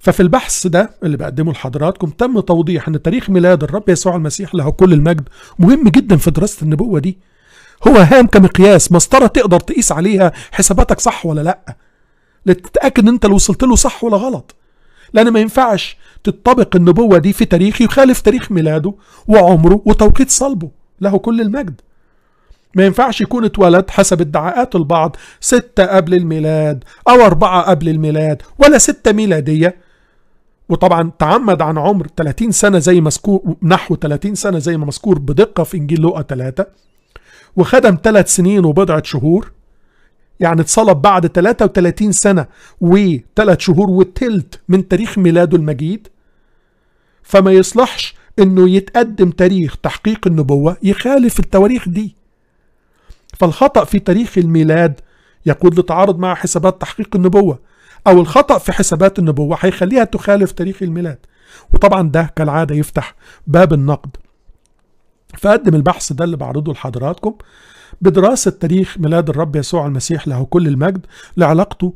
ففي البحث ده اللي بقدمه لحضراتكم تم توضيح ان تاريخ ميلاد الرب يسوع المسيح له كل المجد مهم جدا في دراسه النبوه دي هو هام كمقياس مسطره تقدر تقيس عليها حساباتك صح ولا لا لتتاكد انت اللي وصلت له صح ولا غلط لان ما ينفعش تطبق النبوه دي في تاريخ يخالف تاريخ ميلاده وعمره وتوقيت صلبه له كل المجد ما ينفعش يكون اتولد حسب ادعاءات البعض ستة قبل الميلاد أو أربعة قبل الميلاد ولا ستة ميلادية وطبعا تعمد عن عمر 30 سنة زي مذكور نحو 30 سنة زي ما مذكور بدقة في إنجيل لوقا 3 وخدم 3 سنين وبضعة شهور يعني اتصلب بعد 33 سنة و3 شهور وتلت من تاريخ ميلاده المجيد فما يصلحش انه يتقدم تاريخ تحقيق النبوة يخالف التواريخ دي فالخطأ في تاريخ الميلاد يقود لتعارض مع حسابات تحقيق النبوة أو الخطأ في حسابات النبوة هيخليها تخالف تاريخ الميلاد وطبعا ده كالعادة يفتح باب النقد فقدم البحث ده اللي بعرضه لحضراتكم بدراسة تاريخ ميلاد الرب يسوع المسيح له كل المجد لعلاقته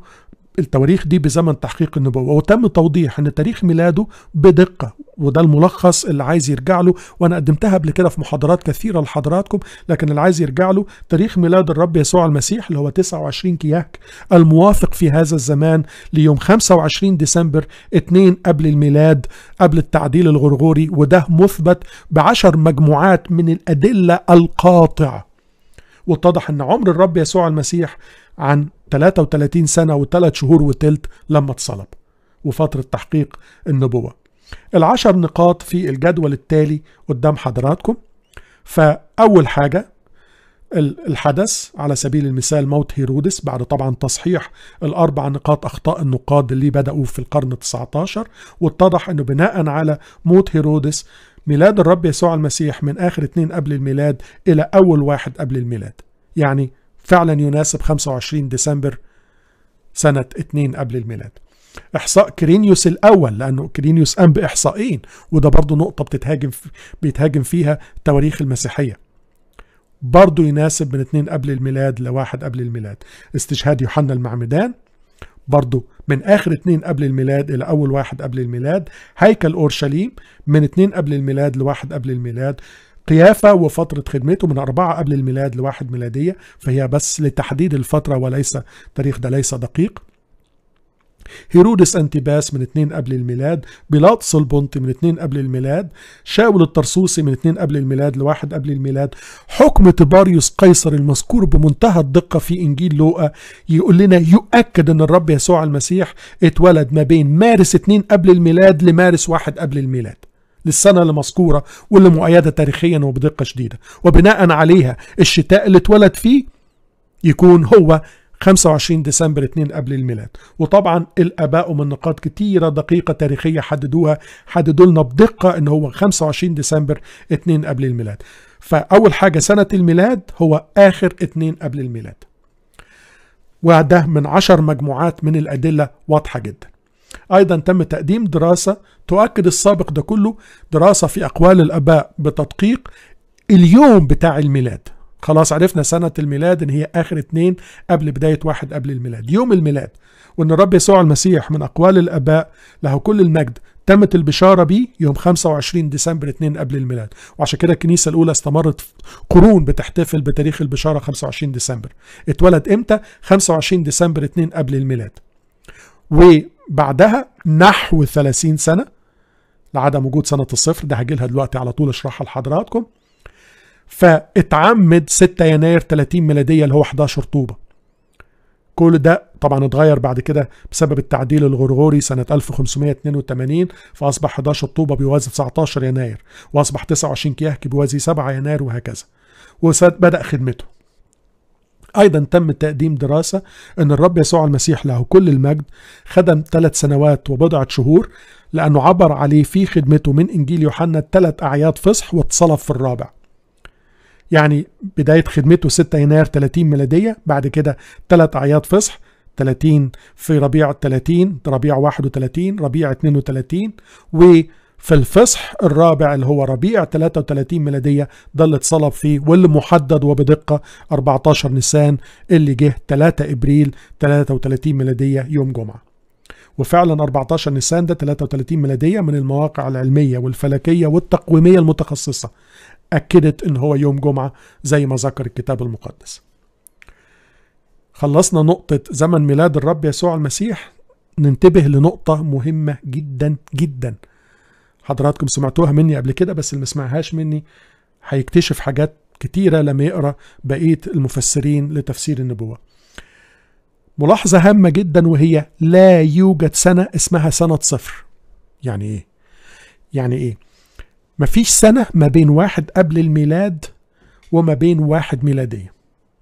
التواريخ دي بزمن تحقيق النبوة وتم توضيح أن تاريخ ميلاده بدقة وده الملخص اللي عايز يرجع له وأنا قدمتها قبل كده في محاضرات كثيرة لحضراتكم لكن اللي عايز يرجع له تاريخ ميلاد الرب يسوع المسيح اللي هو 29 كياك الموافق في هذا الزمان ليوم 25 ديسمبر 2 قبل الميلاد قبل التعديل الغرغوري وده مثبت بعشر مجموعات من الأدلة القاطعة واتضح أن عمر الرب يسوع المسيح عن 33 سنة وثلاث شهور وثلث لما اتصلب وفترة تحقيق النبوة العشر نقاط في الجدول التالي قدام حضراتكم فأول حاجة الحدث على سبيل المثال موت هيرودس بعد طبعا تصحيح الأربع نقاط أخطاء النقاد اللي بدأوا في القرن 19 واتضح أنه بناء على موت هيرودس ميلاد الرب يسوع المسيح من آخر اتنين قبل الميلاد إلى أول واحد قبل الميلاد يعني فعلا يناسب 25 ديسمبر سنة 2 قبل الميلاد إحصاء كرينيوس الأول لأنه كرينيوس قام بإحصائين وده برضه نقطة بتتهاجم في بيتهاجم فيها تواريخ المسيحية برضه يناسب من 2 قبل الميلاد لواحد قبل الميلاد استشهاد يوحنا المعمدان برضه من آخر 2 قبل الميلاد إلى أول واحد قبل الميلاد هيكل أورشليم من 2 قبل الميلاد لواحد قبل الميلاد قيافة وفترة خدمته من أربعة قبل الميلاد لواحد ميلادية فهي بس لتحديد الفترة وليس التاريخ ده ليس دقيق هيرودس أنتيباس من 2 قبل الميلاد بيلاطس البنطي من 2 قبل الميلاد شاول الطرسوسي من 2 قبل الميلاد لواحد قبل الميلاد حكم تباريوس قيصر المذكور بمنتهى الدقة في إنجيل لوقا يقول لنا يؤكد أن الرب يسوع المسيح اتولد ما بين مارس 2 قبل الميلاد لمارس 1 قبل الميلاد للسنة المذكورة واللي مؤيدة تاريخيا وبدقة شديدة وبناء عليها الشتاء اللي اتولد فيه يكون هو 25 ديسمبر 2 قبل الميلاد وطبعا الاباء من نقاط كتيره دقيقه تاريخيه حددوها حددوا لنا بدقه ان هو 25 ديسمبر 2 قبل الميلاد فاول حاجه سنه الميلاد هو اخر 2 قبل الميلاد وده من عشر مجموعات من الادله واضحه جدا أيضا تم تقديم دراسة تؤكد السابق ده كله دراسة في أقوال الآباء بتدقيق اليوم بتاع الميلاد خلاص عرفنا سنة الميلاد إن هي آخر اتنين قبل بداية واحد قبل الميلاد يوم الميلاد وإن الرب يسوع المسيح من أقوال الآباء له كل المجد تمت البشارة به يوم 25 ديسمبر 2 قبل الميلاد وعشان كده الكنيسة الأولى استمرت قرون بتحتفل بتاريخ البشارة 25 ديسمبر اتولد إمتى؟ 25 ديسمبر 2 قبل الميلاد و بعدها نحو 30 سنة لعدم وجود سنة الصفر ده هجيلها دلوقتي على طول اشرحها لحضراتكم فاتعمد 6 يناير 30 ميلادية اللي هو 11 طوبة كل ده طبعا اتغير بعد كده بسبب التعديل الغرغوري سنة 1582 فأصبح 11 طوبة بيوازي 19 يناير وأصبح 29 كيهك بيوازي 7 يناير وهكذا وبدأ خدمته أيضا تم تقديم دراسة أن الرب يسوع المسيح له كل المجد خدم ثلاث سنوات وبضعة شهور لأنه عبر عليه في خدمته من إنجيل يوحنا ثلاث أعياد فصح واتصلب في الرابع يعني بداية خدمته 6 يناير 30 ميلادية بعد كده ثلاث أعياد فصح 30 في ربيع 30 ربيع 31 ربيع 32 و في الفصح الرابع اللي هو ربيع 33 ميلادية ده اللي اتصلب فيه واللي محدد وبدقة 14 نيسان اللي جه 3 إبريل 33 ميلادية يوم جمعة وفعلا 14 نيسان ده 33 ميلادية من المواقع العلمية والفلكية والتقويمية المتخصصة أكدت إن هو يوم جمعة زي ما ذكر الكتاب المقدس خلصنا نقطة زمن ميلاد الرب يسوع المسيح ننتبه لنقطة مهمة جدا جدا حضراتكم سمعتوها مني قبل كده بس اللي مسمعهاش مني هيكتشف حاجات كتيرة لما يقرأ بقية المفسرين لتفسير النبوة ملاحظة هامة جدا وهي لا يوجد سنة اسمها سنة صفر يعني ايه؟ يعني ايه؟ مفيش سنة ما بين واحد قبل الميلاد وما بين واحد ميلادية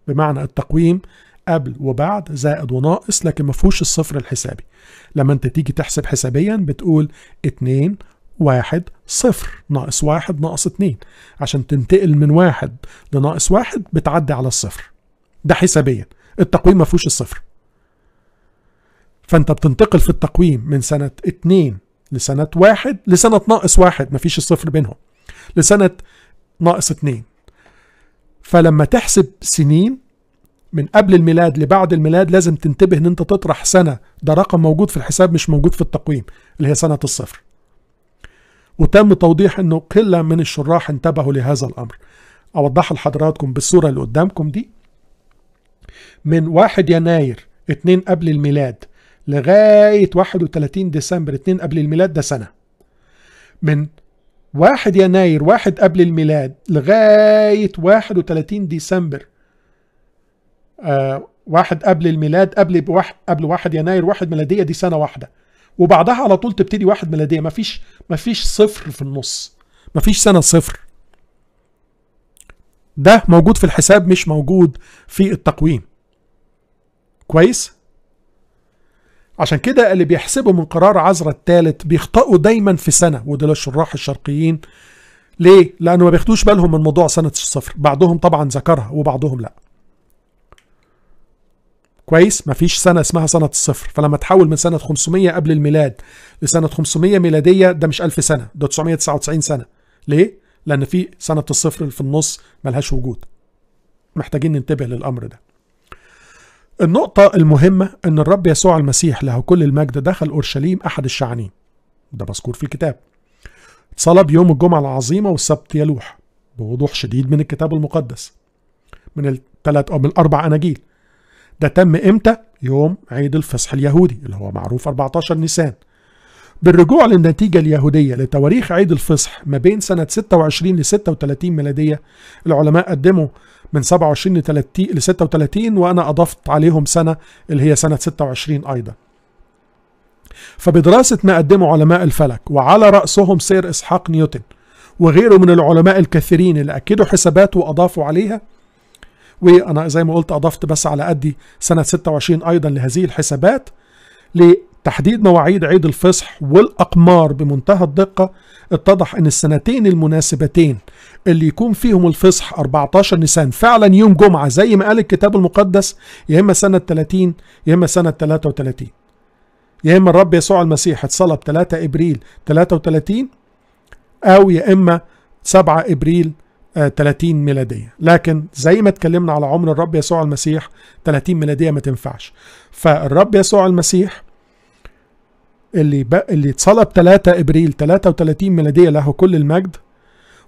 بمعنى التقويم قبل وبعد زائد وناقص لكن ما فيهوش الصفر الحسابي لما انت تيجي تحسب حسابيا بتقول 2 واحد صفر ناقص واحد ناقص اتنين عشان تنتقل من واحد لناقص واحد بتعدي على الصفر ده حسابيا التقويم ما فيهوش الصفر فانت بتنتقل في التقويم من سنة اتنين لسنة واحد لسنة ناقص واحد فيش الصفر بينهم لسنة ناقص اتنين فلما تحسب سنين من قبل الميلاد لبعد الميلاد لازم تنتبه ان انت تطرح سنة ده رقم موجود في الحساب مش موجود في التقويم اللي هي سنة الصفر وتم توضيح أنه قلة من الشراح انتبهوا لهذا الأمر أوضح لحضراتكم بالصورة اللي قدامكم دي من 1 يناير 2 قبل الميلاد لغاية 31 ديسمبر 2 قبل الميلاد ده سنة من 1 يناير 1 قبل الميلاد لغاية 31 ديسمبر آه واحد قبل الميلاد قبل واحد قبل 1 يناير 1 ميلادية دي سنة واحدة وبعدها على طول تبتدي واحد ميلاديه مفيش مفيش صفر في النص مفيش سنه صفر ده موجود في الحساب مش موجود في التقويم كويس عشان كده اللي بيحسبوا من قرار عزرة الثالث بيخطئوا دايما في سنة وده الشراح الشرقيين ليه؟ لأنه ما بياخدوش بالهم من موضوع سنة الصفر بعضهم طبعا ذكرها وبعضهم لأ كويس مفيش سنه اسمها سنه الصفر فلما تحول من سنه 500 قبل الميلاد لسنه 500 ميلاديه ده مش 1000 سنه ده 999 سنه ليه لان في سنه الصفر في النص ملهاش وجود محتاجين ننتبه للامر ده النقطة المهمة أن الرب يسوع المسيح له كل المجد دخل أورشليم أحد الشعانين ده مذكور في الكتاب صلب بيوم الجمعة العظيمة والسبت يلوح بوضوح شديد من الكتاب المقدس من الثلاث أو من الأربع أناجيل ده تم امتى؟ يوم عيد الفصح اليهودي اللي هو معروف 14 نيسان بالرجوع للنتيجة اليهودية لتواريخ عيد الفصح ما بين سنة 26 ل 36 ميلادية العلماء قدموا من 27 ل 30 ل 36 وأنا أضفت عليهم سنة اللي هي سنة 26 أيضا فبدراسة ما قدمه علماء الفلك وعلى رأسهم سير إسحاق نيوتن وغيره من العلماء الكثيرين اللي أكدوا حسابات وأضافوا عليها وانا زي ما قلت اضفت بس على قدي سنه 26 ايضا لهذه الحسابات لتحديد مواعيد عيد الفصح والاقمار بمنتهى الدقه اتضح ان السنتين المناسبتين اللي يكون فيهم الفصح 14 نيسان فعلا يوم جمعه زي ما قال الكتاب المقدس يا اما سنه 30 يا اما سنه 33 يا اما الرب يسوع المسيح اتصلب 3 ابريل 33 او يا اما 7 ابريل 30 آه، ميلادية لكن زي ما اتكلمنا على عمر الرب يسوع المسيح 30 ميلادية ما تنفعش فالرب يسوع المسيح اللي ب... اللي اتصلب 3 ابريل 33 ميلادية له كل المجد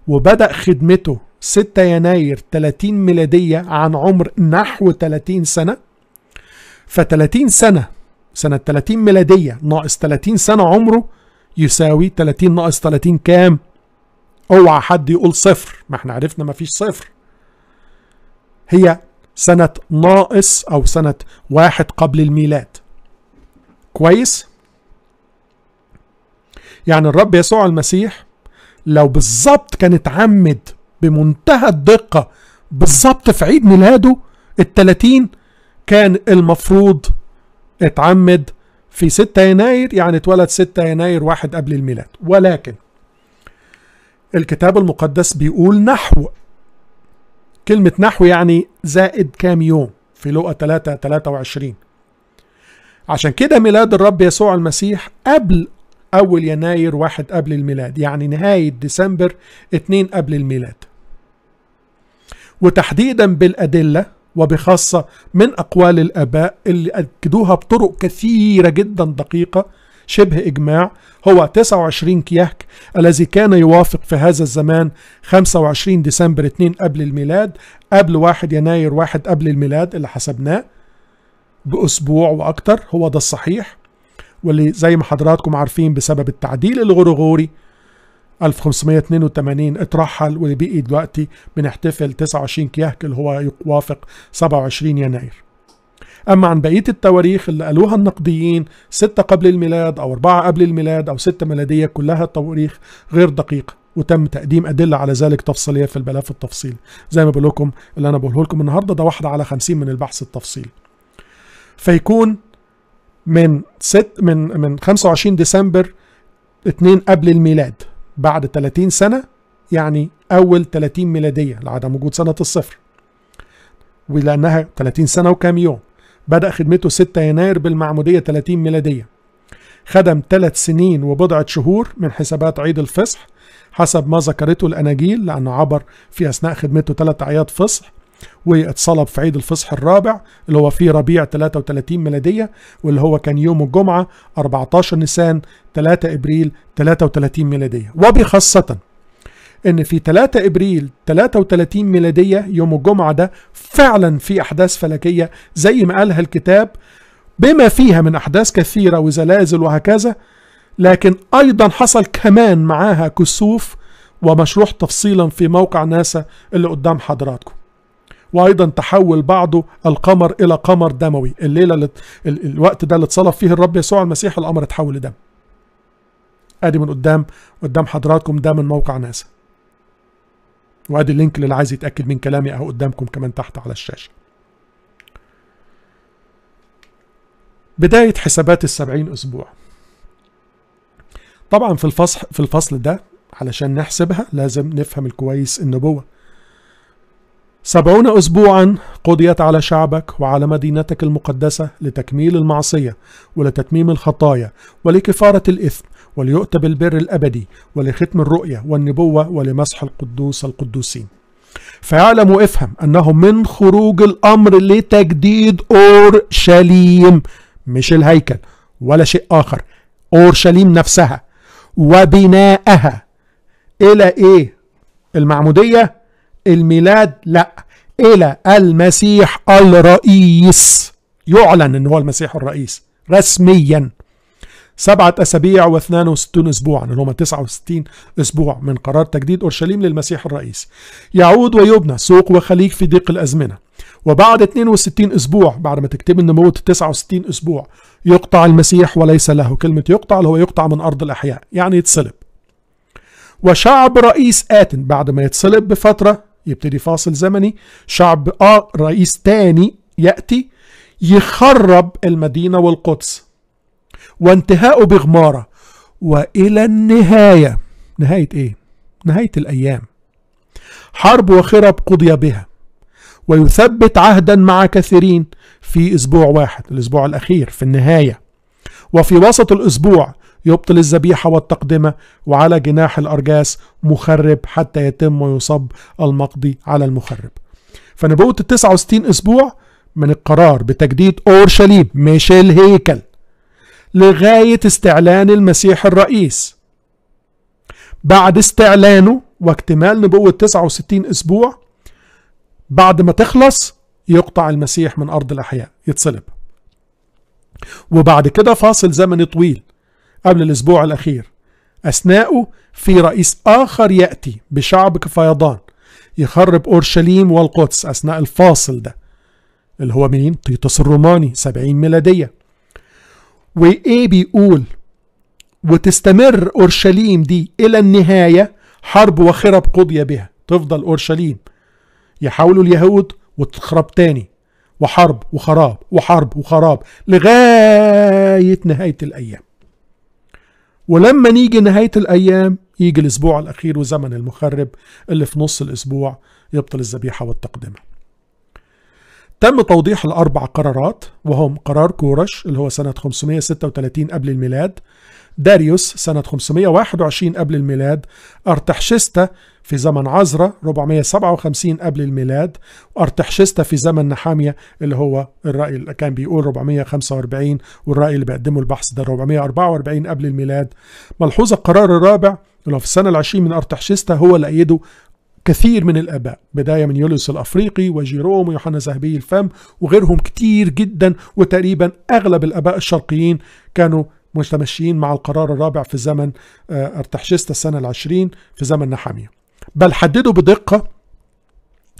وبدأ خدمته 6 يناير 30 ميلادية عن عمر نحو 30 سنة ف 30 سنة سنة 30 ميلادية ناقص 30 سنة عمره يساوي 30 ناقص 30 كام؟ اوعى حد يقول صفر ما احنا عرفنا ما فيش صفر هي سنة ناقص أو سنة واحد قبل الميلاد كويس؟ يعني الرب يسوع المسيح لو بالظبط كان اتعمد بمنتهى الدقة بالظبط في عيد ميلاده التلاتين كان المفروض اتعمد في 6 يناير يعني اتولد 6 يناير واحد قبل الميلاد ولكن الكتاب المقدس بيقول نحو كلمة نحو يعني زائد كام يوم في لقا 3 23 عشان كده ميلاد الرب يسوع المسيح قبل أول يناير واحد قبل الميلاد يعني نهاية ديسمبر 2 قبل الميلاد وتحديدا بالأدلة وبخاصة من أقوال الآباء اللي أكدوها بطرق كثيرة جدا دقيقة شبه إجماع هو 29 كيهك الذي كان يوافق في هذا الزمان 25 ديسمبر 2 قبل الميلاد قبل 1 يناير 1 قبل الميلاد اللي حسبناه بأسبوع وأكتر هو ده الصحيح واللي زي ما حضراتكم عارفين بسبب التعديل الغرغوري 1582 اترحل واللي بقي دلوقتي بنحتفل 29 كيهك اللي هو يوافق 27 يناير أما عن بقية التواريخ اللي قالوها النقديين ستة قبل الميلاد أو أربعة قبل الميلاد أو ستة ميلادية كلها تواريخ غير دقيقة وتم تقديم أدلة على ذلك تفصيلية في البلاف التفصيلي زي ما بقول لكم اللي أنا بقوله لكم النهاردة ده واحدة على خمسين من البحث التفصيلي فيكون من ست من من 25 ديسمبر 2 قبل الميلاد بعد 30 سنة يعني أول 30 ميلادية لعدم وجود سنة الصفر ولأنها 30 سنة وكام يوم بدأ خدمته 6 يناير بالمعمودية 30 ميلادية خدم 3 سنين وبضعة شهور من حسابات عيد الفصح حسب ما ذكرته الأناجيل لأنه عبر في أثناء خدمته 3 أعياد فصح واتصلب في عيد الفصح الرابع اللي هو في ربيع 33 ميلادية واللي هو كان يوم الجمعة 14 نيسان 3 إبريل 33 ميلادية وبخاصة ان في 3 ابريل 33 ميلاديه يوم الجمعه ده فعلا في احداث فلكيه زي ما قالها الكتاب بما فيها من احداث كثيره وزلازل وهكذا لكن ايضا حصل كمان معاها كسوف ومشروح تفصيلا في موقع ناسا اللي قدام حضراتكم وايضا تحول بعضه القمر الى قمر دموي الليله اللي الوقت ده اللي اتصلب فيه الرب يسوع المسيح القمر اتحول لدم ادي من قدام قدام حضراتكم ده من موقع ناسا وادي اللينك اللي عايز يتاكد من كلامي اهو قدامكم كمان تحت على الشاشه بدايه حسابات السبعين اسبوع طبعا في الفصل في الفصل ده علشان نحسبها لازم نفهم الكويس النبوه سبعون أسبوعا قضيت على شعبك وعلى مدينتك المقدسة لتكميل المعصية ولتتميم الخطايا ولكفارة الإثم وليؤت بالبر الأبدي ولختم الرؤية والنبوة ولمسح القدوس القدوسين فيعلم وافهم أنه من خروج الأمر لتجديد أورشليم مش الهيكل ولا شيء آخر أورشليم نفسها وبناءها إلى إيه؟ المعمودية الميلاد لأ إلى المسيح الرئيس يعلن أنه هو المسيح الرئيس رسمياً سبعة أسابيع و62 أسبوعا يعني اللي هم 69 أسبوع من قرار تجديد أورشليم للمسيح الرئيس يعود ويبنى سوق وخليج في ضيق الأزمنة وبعد 62 أسبوع بعد ما تكتب النمو 69 أسبوع يقطع المسيح وليس له كلمة يقطع اللي هو يقطع من أرض الأحياء يعني يتصلب وشعب رئيس آت بعد ما يتصلب بفترة يبتدي فاصل زمني شعب آه رئيس تاني يأتي يخرب المدينة والقدس وانتهاء بغمارة وإلى النهاية نهاية إيه؟ نهاية الأيام حرب وخرب قضي بها ويثبت عهدا مع كثيرين في أسبوع واحد الأسبوع الأخير في النهاية وفي وسط الأسبوع يبطل الذبيحة والتقدمة وعلى جناح الأرجاس مخرب حتى يتم ويصب المقضي على المخرب فنبوة 69 أسبوع من القرار بتجديد أورشليم مش الهيكل لغاية استعلان المسيح الرئيس بعد استعلانه واكتمال نبوة 69 أسبوع بعد ما تخلص يقطع المسيح من أرض الأحياء يتصلب وبعد كده فاصل زمني طويل قبل الأسبوع الأخير أثناءه في رئيس آخر يأتي بشعب كفيضان يخرب أورشليم والقدس أثناء الفاصل ده اللي هو مين؟ تيتس الروماني 70 ميلادية وإيه بيقول وتستمر أورشليم دي إلى النهاية حرب وخرب قضي بها تفضل أورشليم يحاولوا اليهود وتخرب تاني وحرب وخراب وحرب وخراب لغاية نهاية الأيام ولما نيجي نهاية الأيام يجي الأسبوع الأخير وزمن المخرب اللي في نص الأسبوع يبطل الذبيحة والتقدمة تم توضيح الأربع قرارات وهم قرار كورش اللي هو سنة 536 قبل الميلاد داريوس سنة 521 قبل الميلاد أرتحشستا في زمن عزرة 457 قبل الميلاد وأرتحشستا في زمن نحامية اللي هو الرأي اللي كان بيقول 445 والرأي اللي بيقدمه البحث ده 444 قبل الميلاد ملحوظة القرار الرابع اللي هو في السنة العشرين من أرتحشستا هو اللي أيده كثير من الآباء بداية من يوليوس الأفريقي وجيروم ويوحنا ذهبي الفم وغيرهم كتير جدا وتقريبا أغلب الآباء الشرقيين كانوا متمشيين مع القرار الرابع في زمن آه، ارتحشست السنة العشرين في زمن نحاميه بل حددوا بدقة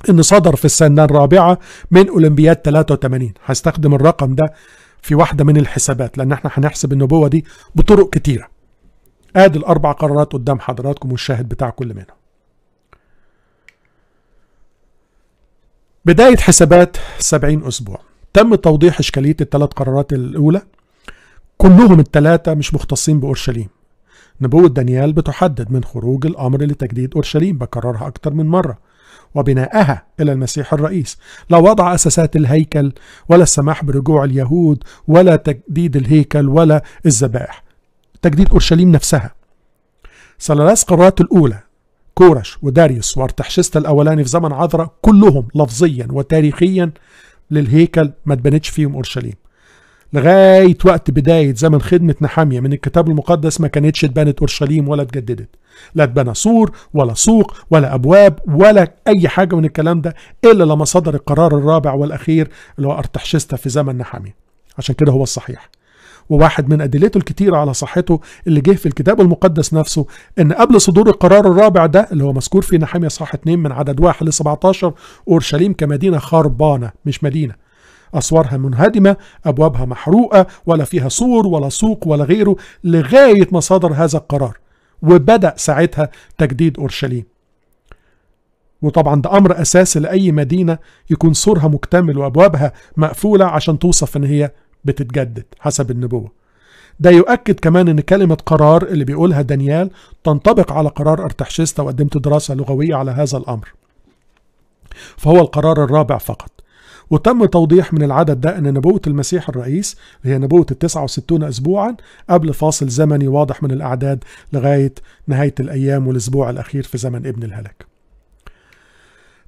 ان صدر في السنة الرابعة من أولمبياد 83 هستخدم الرقم ده في واحدة من الحسابات لأن احنا هنحسب النبوة دي بطرق كتيرة ادي الاربع قرارات قدام حضراتكم والشاهد بتاع كل منهم بداية حسابات 70 أسبوع تم توضيح إشكالية الثلاث قرارات الأولى كلهم الثلاثة مش مختصين بأورشليم نبوة دانيال بتحدد من خروج الأمر لتجديد أورشليم بكررها أكتر من مرة وبنائها إلى المسيح الرئيس لا وضع أساسات الهيكل ولا السماح برجوع اليهود ولا تجديد الهيكل ولا الذبائح تجديد أورشليم نفسها ثلاث قرارات الأولى كورش وداريوس وارتحشست الاولاني في زمن عذراء كلهم لفظيا وتاريخيا للهيكل ما اتبنتش فيهم اورشليم لغايه وقت بدايه زمن خدمه نحاميه من الكتاب المقدس ما كانتش اتبنت اورشليم ولا اتجددت لا اتبنى سور ولا سوق ولا ابواب ولا اي حاجه من الكلام ده الا لما صدر القرار الرابع والاخير اللي هو ارتحشستا في زمن نحاميه عشان كده هو الصحيح وواحد من أدلته الكتيرة على صحته اللي جه في الكتاب المقدس نفسه إن قبل صدور القرار الرابع ده اللي هو مذكور في نحمية صح 2 من عدد 1 ل 17 أورشليم كمدينة خربانة مش مدينة أسوارها منهدمة أبوابها محروقة ولا فيها سور ولا سوق ولا غيره لغاية ما صدر هذا القرار وبدأ ساعتها تجديد أورشليم وطبعا ده أمر أساسي لأي مدينة يكون سورها مكتمل وأبوابها مقفولة عشان توصف إن هي بتتجدد حسب النبوة ده يؤكد كمان ان كلمة قرار اللي بيقولها دانيال تنطبق على قرار أرتحشستا وقدمت دراسة لغوية على هذا الامر فهو القرار الرابع فقط وتم توضيح من العدد ده أن نبوة المسيح الرئيس هي نبوة التسعة وستون أسبوعا قبل فاصل زمني واضح من الأعداد لغاية نهاية الأيام والأسبوع الأخير في زمن ابن الهلك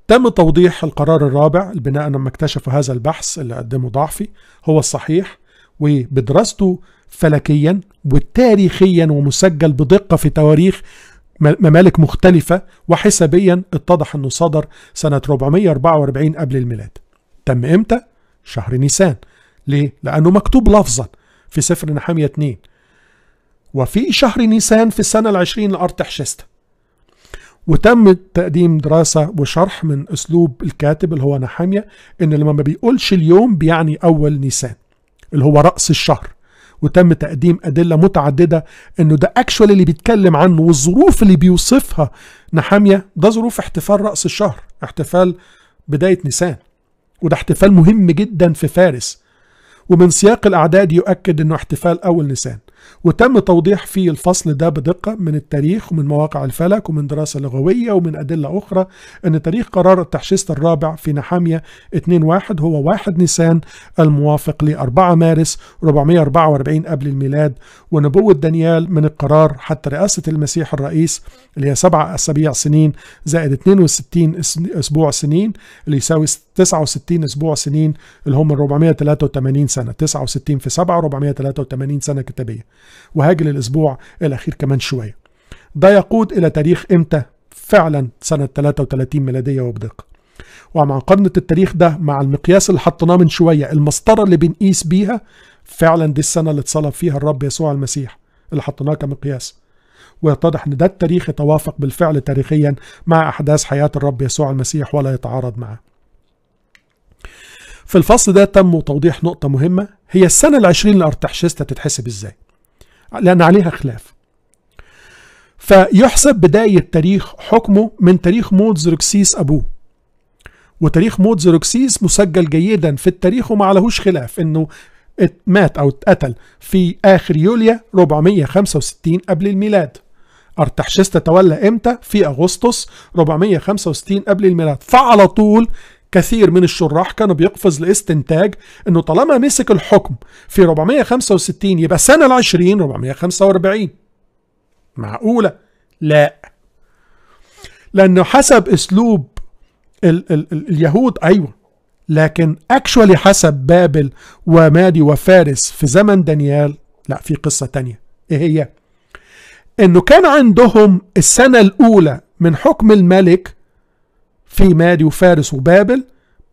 تم توضيح القرار الرابع بناء لما اكتشفوا هذا البحث اللي قدمه ضعفي هو الصحيح وبدراسته فلكيا وتاريخيا ومسجل بدقة في تواريخ ممالك مختلفة وحسابيا اتضح انه صدر سنة 444 قبل الميلاد تم امتى؟ شهر نيسان ليه؟ لأنه مكتوب لفظا في سفر نحامية 2 وفي شهر نيسان في السنة العشرين لأرتحشستا وتم تقديم دراسة وشرح من أسلوب الكاتب اللي هو نحامية إن لما ما بيقولش اليوم بيعني أول نيسان اللي هو رأس الشهر وتم تقديم أدلة متعددة إنه ده أكشوال اللي بيتكلم عنه والظروف اللي بيوصفها نحامية ده ظروف احتفال رأس الشهر احتفال بداية نيسان وده احتفال مهم جدا في فارس ومن سياق الأعداد يؤكد إنه احتفال أول نيسان وتم توضيح فيه الفصل ده بدقة من التاريخ ومن مواقع الفلك ومن دراسة لغوية ومن أدلة أخرى أن تاريخ قرار التحشيست الرابع في نحامية 2-1 هو 1 نيسان الموافق ل 4 مارس 444 قبل الميلاد ونبوة دانيال من القرار حتى رئاسة المسيح الرئيس اللي هي 7 أسابيع سنين زائد 62 أسبوع سنين اللي يساوي 69 أسبوع سنين اللي هم 483 سنة 69 في 7 483 سنة كتابية وهاجي للأسبوع الأخير كمان شوية ده يقود إلى تاريخ إمتى فعلا سنة 33 ميلادية وبدقة ومع قرنة التاريخ ده مع المقياس اللي حطيناه من شوية المسطرة اللي بنقيس بيها فعلا دي السنة اللي اتصلب فيها الرب يسوع المسيح اللي حطيناه كمقياس ويتضح ان ده التاريخ يتوافق بالفعل تاريخيا مع احداث حياه الرب يسوع المسيح ولا يتعارض معه. في الفصل ده تم توضيح نقطه مهمه هي السنه العشرين لأرتحشستة تتحسب ازاي؟ لأن عليها خلاف فيحسب بداية تاريخ حكمه من تاريخ موت زركسيس أبوه وتاريخ موت زركسيس مسجل جيدا في التاريخ وما عليهوش خلاف انه مات او اتقتل في اخر يوليا 465 قبل الميلاد ارتحشست تولى امتى في اغسطس 465 قبل الميلاد فعلى طول كثير من الشراح كانوا بيقفز لاستنتاج انه طالما مسك الحكم في 465 يبقى سنة العشرين 445 معقولة؟ لا لأنه حسب أسلوب ال ال ال اليهود أيوه لكن اكشولي حسب بابل ومادي وفارس في زمن دانيال لا في قصة تانية ايه هي انه كان عندهم السنة الاولى من حكم الملك في مادي وفارس وبابل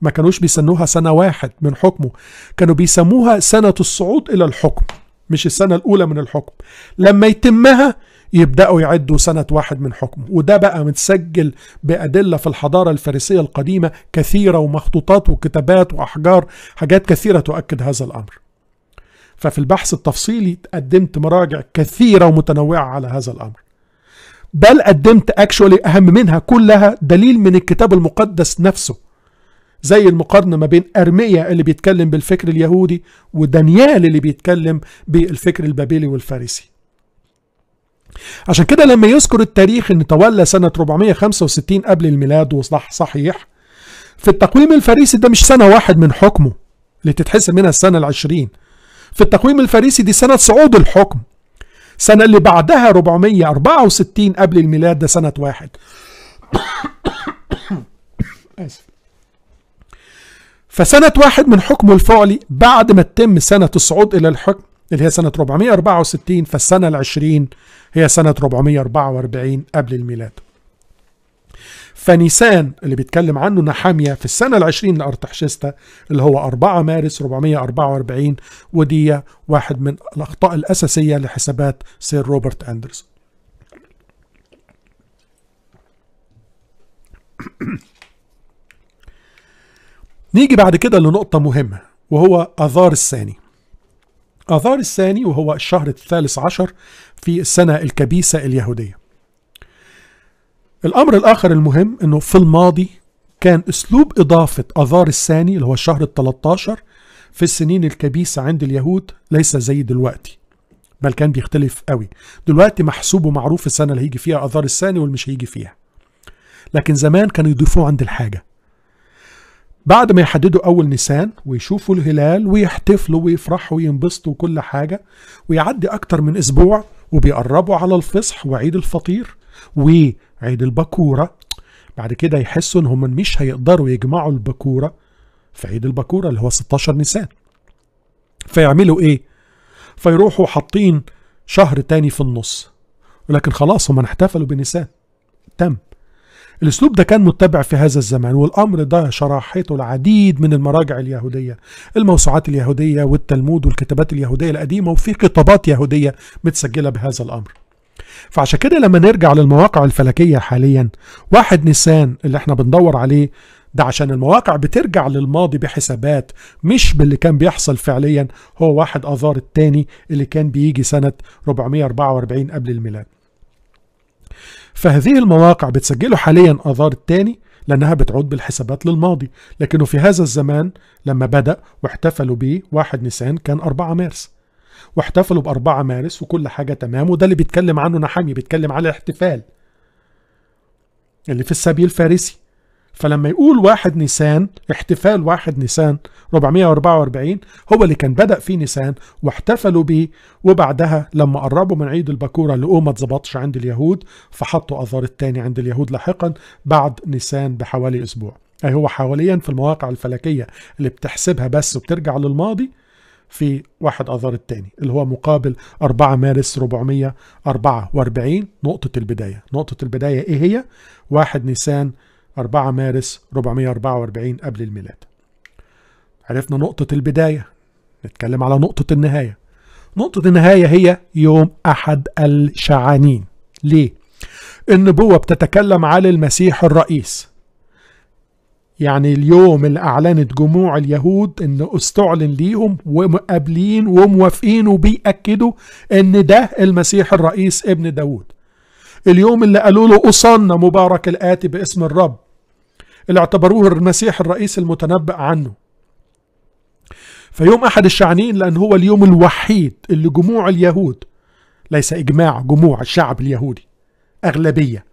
ما كانوش بيسنوها سنة واحد من حكمه كانوا بيسموها سنة الصعود إلى الحكم مش السنة الأولى من الحكم لما يتمها يبدأوا يعدوا سنة واحد من حكمه وده بقى متسجل بأدلة في الحضارة الفارسية القديمة كثيرة ومخطوطات وكتابات وأحجار حاجات كثيرة تؤكد هذا الأمر ففي البحث التفصيلي قدمت مراجع كثيرة ومتنوعة على هذا الأمر بل قدمت اكشولي اهم منها كلها دليل من الكتاب المقدس نفسه زي المقارنه ما بين ارميا اللي بيتكلم بالفكر اليهودي ودانيال اللي بيتكلم بالفكر البابلي والفارسي عشان كده لما يذكر التاريخ ان تولى سنة 465 قبل الميلاد وصح صحيح في التقويم الفارسي ده مش سنة واحد من حكمه اللي تتحسب منها السنة العشرين في التقويم الفارسي دي سنة صعود الحكم السنة اللي بعدها 464 قبل الميلاد ده سنة واحد آسف فسنة واحد من حكمه الفعلي بعد ما تتم سنة الصعود إلى الحكم اللي هي سنة 464 فالسنة العشرين هي سنة 444 قبل الميلاد فنيسان اللي بيتكلم عنه نحامية في السنة العشرين لأرتحشستا اللي هو 4 مارس 444 ودي واحد من الأخطاء الأساسية لحسابات سير روبرت أندرسون نيجي بعد كده لنقطة مهمة وهو آذار الثاني آذار الثاني وهو الشهر الثالث عشر في السنة الكبيسة اليهودية الامر الاخر المهم انه في الماضي كان اسلوب اضافه اذار الثاني اللي هو الشهر ال 13 في السنين الكبيسه عند اليهود ليس زي دلوقتي بل كان بيختلف قوي دلوقتي محسوب ومعروف السنه اللي هيجي فيها اذار الثاني واللي مش هيجي فيها لكن زمان كانوا يضيفوه عند الحاجه بعد ما يحددوا أول نيسان ويشوفوا الهلال ويحتفلوا ويفرحوا وينبسطوا وكل حاجة ويعدي أكتر من أسبوع وبيقربوا على الفصح وعيد الفطير وعيد البكوره بعد كده يحسوا ان هم مش هيقدروا يجمعوا البكوره في عيد البكوره اللي هو 16 نيسان فيعملوا ايه فيروحوا حاطين شهر تاني في النص ولكن خلاص هم احتفلوا بنيسان تم الاسلوب ده كان متبع في هذا الزمان والامر ده شرحته العديد من المراجع اليهوديه الموسوعات اليهوديه والتلمود والكتابات اليهوديه القديمه وفي خطابات يهوديه متسجله بهذا الامر فعشان كده لما نرجع للمواقع الفلكية حاليا واحد نيسان اللي احنا بندور عليه ده عشان المواقع بترجع للماضي بحسابات مش باللي كان بيحصل فعليا هو واحد آذار الثاني اللي كان بيجي سنة 444 قبل الميلاد فهذه المواقع بتسجله حاليا آذار الثاني لأنها بتعود بالحسابات للماضي لكنه في هذا الزمان لما بدأ واحتفلوا به 1 نيسان كان 4 مارس واحتفلوا ب 4 مارس وكل حاجه تمام وده اللي بيتكلم عنه نحامي بيتكلم على الاحتفال اللي في السبي الفارسي فلما يقول واحد نيسان احتفال واحد نيسان 444 هو اللي كان بدأ فيه نيسان واحتفلوا بيه وبعدها لما قربوا من عيد البكورة اللي ما اتظبطش عند اليهود فحطوا أذار التاني عند اليهود لاحقا بعد نيسان بحوالي أسبوع أي هو حواليا في المواقع الفلكية اللي بتحسبها بس وبترجع للماضي في 1 اذار الثاني اللي هو مقابل 4 مارس 444 نقطه البدايه نقطه البدايه ايه هي 1 نيسان 4 مارس 444 قبل الميلاد عرفنا نقطه البدايه نتكلم على نقطه النهايه نقطه النهايه هي يوم احد الشعانين ليه النبوه بتتكلم على المسيح الرئيس يعني اليوم اللي أعلنت جموع اليهود إن استعلن ليهم ومقابلين وموافقين وبيأكدوا إن ده المسيح الرئيس ابن داود اليوم اللي قالوا له اصنى مبارك الآتي باسم الرب اللي اعتبروه المسيح الرئيس المتنبأ عنه فيوم أحد الشعنين لأن هو اليوم الوحيد اللي جموع اليهود ليس إجماع جموع الشعب اليهودي أغلبية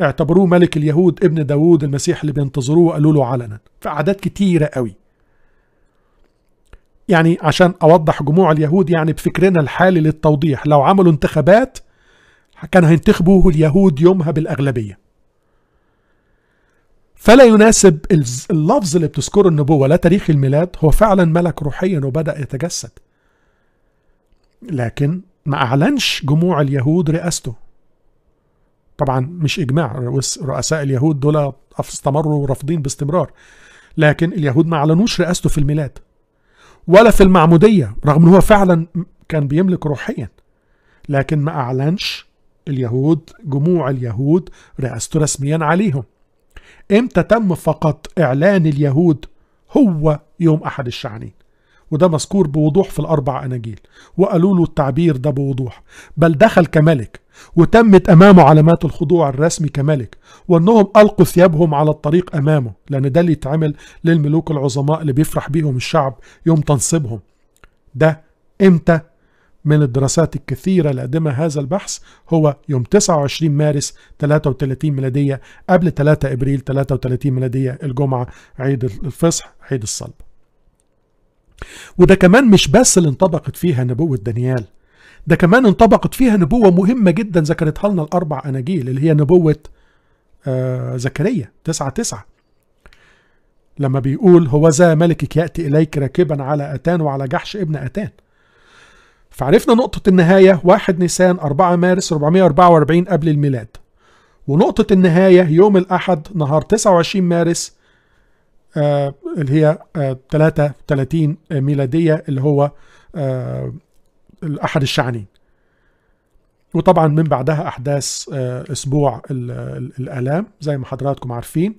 اعتبروه ملك اليهود ابن داوود المسيح اللي بينتظروه وقالوا له علنا في أعداد كتيرة قوي يعني عشان أوضح جموع اليهود يعني بفكرنا الحالي للتوضيح لو عملوا انتخابات كان هينتخبوه اليهود يومها بالأغلبية فلا يناسب اللفظ اللي بتذكره النبوة لا تاريخ الميلاد هو فعلا ملك روحيا وبدأ يتجسد لكن ما أعلنش جموع اليهود رئاسته طبعا مش اجماع رؤساء اليهود دول استمروا رافضين باستمرار لكن اليهود ما اعلنوش رئاسته في الميلاد ولا في المعموديه رغم ان هو فعلا كان بيملك روحيا لكن ما اعلنش اليهود جموع اليهود رئاسته رسميا عليهم امتى تم فقط اعلان اليهود هو يوم احد الشعانين وده مذكور بوضوح في الأربع أناجيل وقالوا له التعبير ده بوضوح بل دخل كملك وتمت أمامه علامات الخضوع الرسمي كملك وأنهم ألقوا ثيابهم على الطريق أمامه لأن ده اللي يتعمل للملوك العظماء اللي بيفرح بيهم الشعب يوم تنصيبهم ده إمتى من الدراسات الكثيرة اللي قدمها هذا البحث هو يوم 29 مارس 33 ميلادية قبل 3 إبريل 33 ميلادية الجمعة عيد الفصح عيد الصلب وده كمان مش بس اللي انطبقت فيها نبوة دانيال ده كمان انطبقت فيها نبوة مهمة جدا ذكرتها لنا الأربع أناجيل اللي هي نبوة آه زكريا تسعة تسعة لما بيقول هو ذا ملكك يأتي إليك راكبا على أتان وعلى جحش ابن أتان فعرفنا نقطة النهاية 1 نيسان 4 مارس 444 قبل الميلاد ونقطة النهاية يوم الأحد نهار 29 مارس آه، اللي هي 33 آه، ميلادية اللي هو آه، الأحد الشعنين وطبعا من بعدها أحداث أسبوع الآلام زي ما حضراتكم عارفين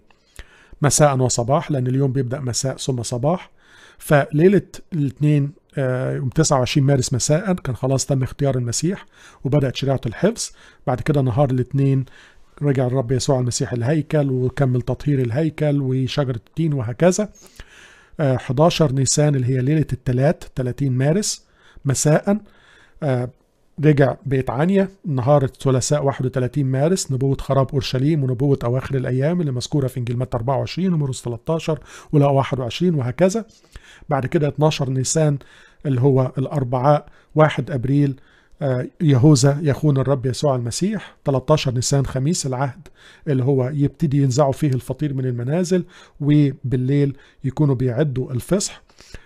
مساء وصباح لأن اليوم بيبدأ مساء ثم صباح فليلة الاثنين يوم 29 مارس مساء كان خلاص تم اختيار المسيح وبدأت شريعة الحفظ بعد كده نهار الاثنين رجع الرب يسوع المسيح الهيكل وكمل تطهير الهيكل وشجرة التين وهكذا 11 آه، نيسان اللي هي ليلة الثلاث 30 مارس مساء آه، رجع بيت عنيا نهار الثلاثاء 31 مارس نبوة خراب أورشليم ونبوة أواخر الأيام اللي مذكورة في إنجيل متى 24 ومرس 13 ولا 21 وهكذا بعد كده 12 نيسان اللي هو الأربعاء 1 أبريل آه، يهوذا يخون الرب يسوع المسيح 13 نيسان خميس العهد اللي هو يبتدي ينزعوا فيه الفطير من المنازل وبالليل يكونوا بيعدوا الفصح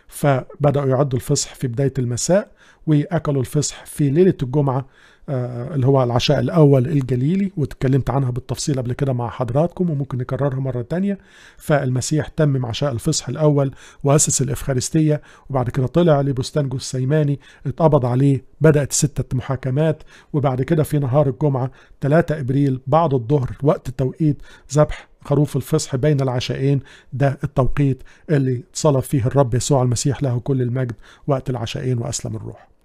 فبدأوا يعدوا الفصح في بداية المساء وأكلوا الفصح في ليلة الجمعة آه، اللي هو العشاء الأول الجليلي واتكلمت عنها بالتفصيل قبل كده مع حضراتكم وممكن نكررها مرة تانية فالمسيح تمم عشاء الفصح الأول وأسس الإفخارستية وبعد كده طلع لبستان جثيماني اتقبض عليه بدأت ستة محاكمات وبعد كده في نهار الجمعة 3 إبريل بعد الظهر وقت توقيت ذبح خروف الفصح بين العشاءين ده التوقيت اللي صلى فيه الرب يسوع المسيح له كل المجد وقت العشاءين وأسلم الروح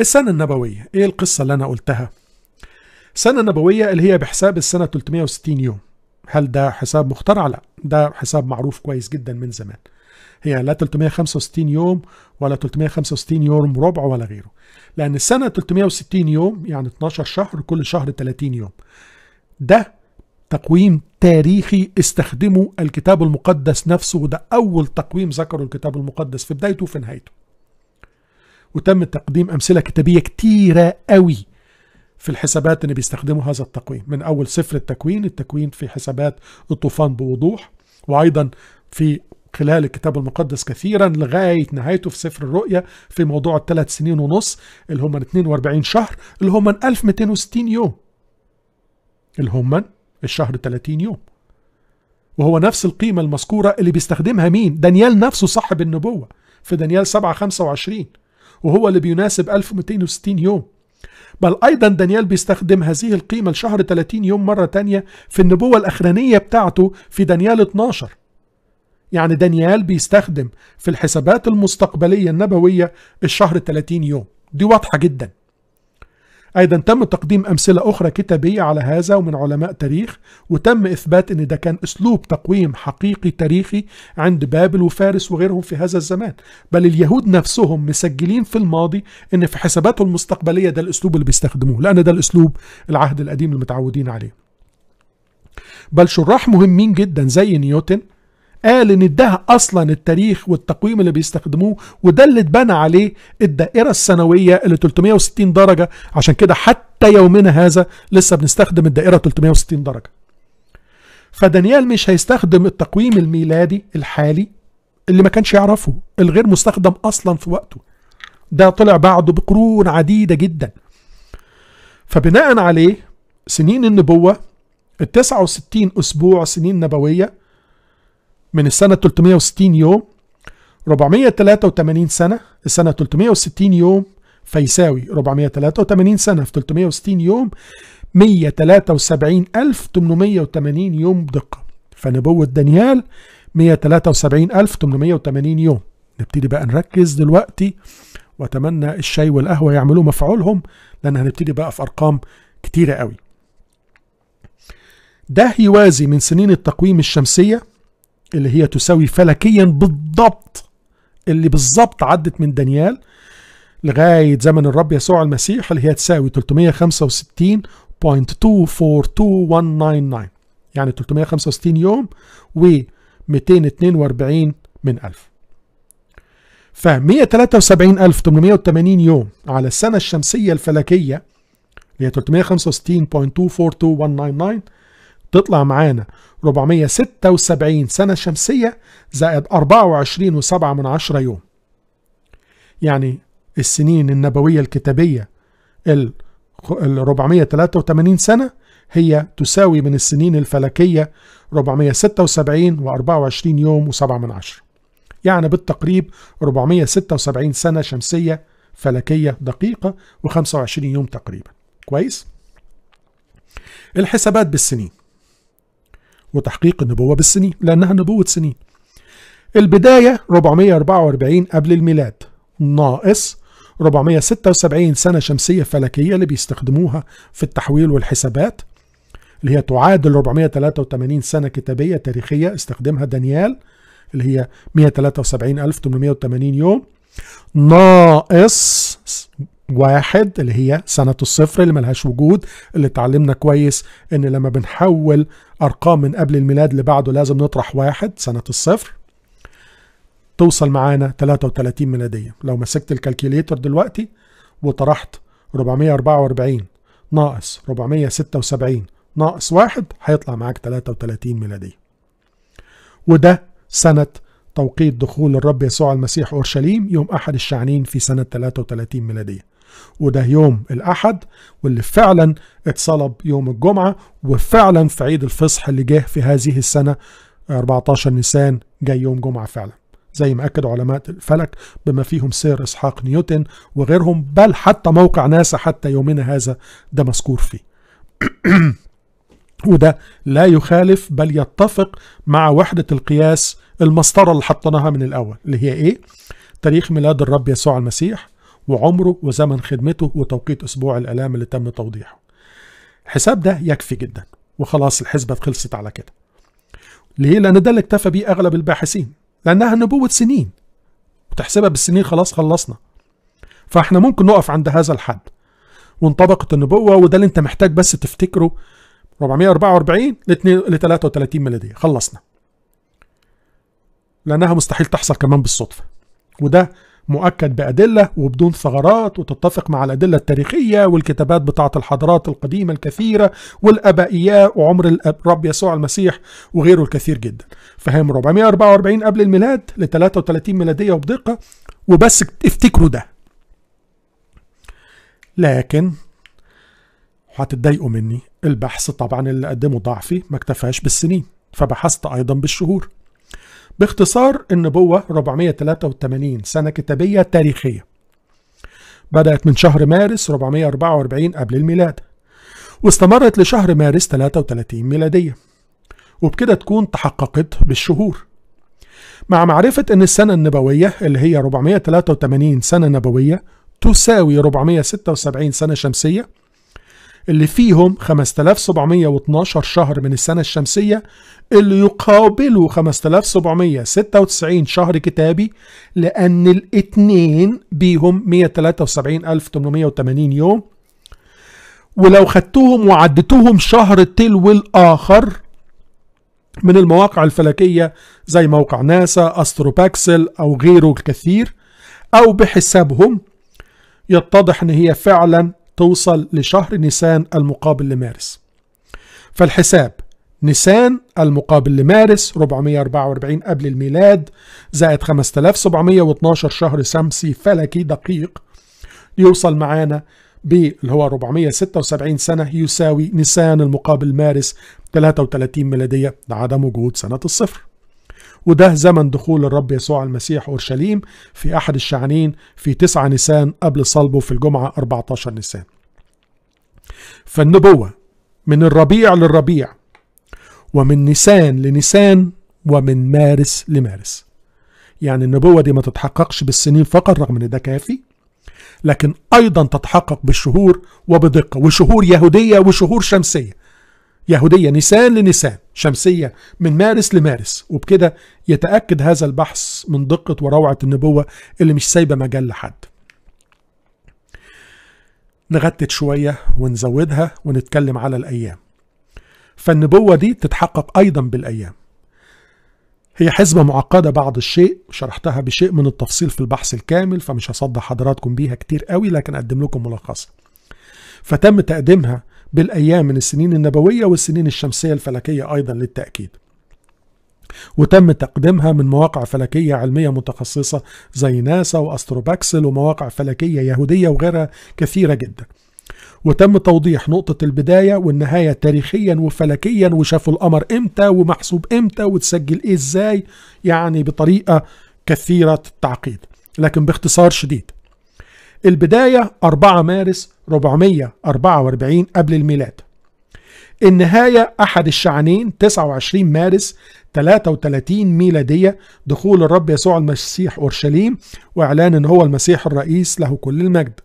السنة النبوية ايه القصة اللي انا قلتها السنة النبوية اللي هي بحساب السنة 360 يوم هل ده حساب مخترع لا ده حساب معروف كويس جدا من زمان هي لا 365 يوم ولا 365 يوم ربع ولا غيره لأن السنة 360 يوم يعني 12 شهر كل شهر 30 يوم ده تقويم تاريخي استخدمه الكتاب المقدس نفسه وده أول تقويم ذكره الكتاب المقدس في بدايته وفي نهايته وتم تقديم امثله كتابيه كتيره قوي في الحسابات اللي بيستخدموا هذا التقويم من اول صفر التكوين التكوين في حسابات الطوفان بوضوح وايضا في خلال الكتاب المقدس كثيرا لغاية نهايته في سفر الرؤيا في موضوع الثلاث سنين ونص اللي هم 42 شهر اللي هم 1260 يوم اللي هم الشهر 30 يوم وهو نفس القيمة المذكورة اللي بيستخدمها مين دانيال نفسه صاحب النبوة في دانيال 7 25 وهو اللي بيناسب 1260 يوم بل أيضا دانيال بيستخدم هذه القيمة لشهر 30 يوم مرة تانية في النبوة الأخرانية بتاعته في دانيال 12 يعني دانيال بيستخدم في الحسابات المستقبلية النبوية الشهر 30 يوم دي واضحة جداً أيضا تم تقديم أمثلة أخرى كتابية على هذا ومن علماء تاريخ وتم إثبات أن ده كان أسلوب تقويم حقيقي تاريخي عند بابل وفارس وغيرهم في هذا الزمان بل اليهود نفسهم مسجلين في الماضي أن في حساباتهم المستقبلية ده الأسلوب اللي بيستخدموه لأن ده الأسلوب العهد القديم المتعودين عليه بل شراح مهمين جدا زي نيوتن قال ان ده اصلا التاريخ والتقويم اللي بيستخدموه وده اللي اتبنى عليه الدائره السنويه اللي 360 درجه عشان كده حتى يومنا هذا لسه بنستخدم الدائره 360 درجه فدانيال مش هيستخدم التقويم الميلادي الحالي اللي ما كانش يعرفه الغير مستخدم اصلا في وقته ده طلع بعده بقرون عديده جدا فبناء عليه سنين النبوه ال 69 اسبوع سنين نبويه من السنة 360 يوم 483 سنة السنة 360 يوم فيساوي 483 سنة في 360 يوم 173880 يوم دقة فنبوة دانيال 173880 يوم نبتدي بقى نركز دلوقتي واتمنى الشاي والقهوة يعملوا مفعولهم لان هنبتدي بقى في ارقام كتيرة قوي ده يوازي من سنين التقويم الشمسية اللي هي تساوي فلكيا بالضبط اللي بالضبط عدت من دانيال لغاية زمن الرب يسوع المسيح اللي هي تساوي 365.242199 يعني 365 يوم و 242 من ألف ف 173880 يوم على السنة الشمسية الفلكية اللي هي 365.242199 تطلع معانا 476 سنة شمسية زائد 24 و7 من عشرة يوم يعني السنين النبوية الكتابية ال 483 سنة هي تساوي من السنين الفلكية 476 و24 يوم و7 من عشرة يعني بالتقريب 476 سنة شمسية فلكية دقيقة و25 يوم تقريبا كويس؟ الحسابات بالسنين وتحقيق النبوة بالسنين لأنها نبوة سنين البداية 444 قبل الميلاد ناقص 476 سنة شمسية فلكية اللي بيستخدموها في التحويل والحسابات اللي هي تعادل 483 سنة كتابية تاريخية استخدمها دانيال اللي هي 173880 يوم ناقص واحد اللي هي سنة الصفر اللي ملهاش وجود اللي اتعلمنا كويس ان لما بنحول ارقام من قبل الميلاد لبعده لازم نطرح واحد سنة الصفر توصل معانا 33 ميلادية لو مسكت الكالكوليتر دلوقتي وطرحت 444 ناقص 476 ناقص واحد هيطلع معاك 33 ميلادية وده سنة توقيت دخول الرب يسوع المسيح أورشليم يوم أحد الشعانين في سنة 33 ميلادية وده يوم الأحد واللي فعلا اتصلب يوم الجمعة وفعلا في عيد الفصح اللي جه في هذه السنة 14 نيسان جاي يوم جمعة فعلا زي ما أكدوا علماء الفلك بما فيهم سير إسحاق نيوتن وغيرهم بل حتى موقع ناسا حتى يومنا هذا ده مذكور فيه وده لا يخالف بل يتفق مع وحدة القياس المسطرة اللي حطيناها من الأول اللي هي إيه؟ تاريخ ميلاد الرب يسوع المسيح وعمره وزمن خدمته وتوقيت أسبوع الإعلام اللي تم توضيحه الحساب ده يكفي جدا وخلاص الحسبة خلصت على كده ليه؟ لأن ده اللي اكتفى بيه أغلب الباحثين لأنها نبوة سنين وتحسبها بالسنين خلاص خلصنا فاحنا ممكن نقف عند هذا الحد وانطبقت النبوة وده اللي انت محتاج بس تفتكره 444 ل 33 ميلادية خلصنا لأنها مستحيل تحصل كمان بالصدفة وده مؤكد بأدلة وبدون ثغرات وتتفق مع الأدلة التاريخية والكتابات بتاعة الحضارات القديمة الكثيرة والأبائية وعمر الرب يسوع المسيح وغيره الكثير جدا فهم 444 قبل الميلاد ل 33 ميلادية وبدقة وبس افتكروا ده لكن هتتضايقوا مني البحث طبعا اللي قدمه ضعفي ما اكتفاش بالسنين فبحثت ايضا بالشهور باختصار النبوة 483 سنة كتابية تاريخية بدأت من شهر مارس 444 قبل الميلاد واستمرت لشهر مارس 33 ميلادية وبكده تكون تحققت بالشهور مع معرفة أن السنة النبوية اللي هي 483 سنة نبوية تساوي 476 سنة شمسية اللي فيهم 5712 شهر من السنة الشمسية اللي يقابلوا 5796 شهر كتابي لأن الاتنين بيهم 173880 يوم ولو خدتهم وعدتوهم شهر تلو الآخر من المواقع الفلكية زي موقع ناسا أستروباكسل أو غيره الكثير أو بحسابهم يتضح ان هي فعلا توصل لشهر نيسان المقابل لمارس فالحساب نيسان المقابل لمارس 444 قبل الميلاد زائد 5712 شهر شمسي فلكي دقيق يوصل معانا ب اللي هو 476 سنة يساوي نيسان المقابل مارس 33 ميلادية لعدم وجود سنة الصفر وده زمن دخول الرب يسوع المسيح أورشليم في أحد الشعنين في 9 نيسان قبل صلبه في الجمعة 14 نيسان فالنبوة من الربيع للربيع ومن نيسان لنيسان ومن مارس لمارس يعني النبوة دي ما تتحققش بالسنين فقط رغم ان ده كافي لكن ايضا تتحقق بالشهور وبدقة وشهور يهودية وشهور شمسية يهودية نيسان لنيسان شمسية من مارس لمارس وبكده يتأكد هذا البحث من دقة وروعة النبوة اللي مش سايبة مجال لحد نغتت شوية ونزودها ونتكلم على الأيام فالنبوة دي تتحقق أيضا بالأيام هي حسبة معقدة بعض الشيء شرحتها بشيء من التفصيل في البحث الكامل فمش هصدى حضراتكم بيها كتير قوي لكن أقدم لكم ملخصها فتم تقديمها بالأيام من السنين النبوية والسنين الشمسية الفلكية أيضا للتأكيد وتم تقديمها من مواقع فلكية علمية متخصصة زي ناسا وأستروباكسل ومواقع فلكية يهودية وغيرها كثيرة جدا وتم توضيح نقطة البداية والنهاية تاريخيا وفلكيا وشافوا القمر امتى ومحسوب امتى وتسجل ايه ازاي يعني بطريقة كثيرة التعقيد لكن باختصار شديد البداية 4 مارس 444 قبل الميلاد النهاية أحد الشعنين 29 مارس 33 ميلادية دخول الرب يسوع المسيح أورشليم وإعلان أن هو المسيح الرئيس له كل المجد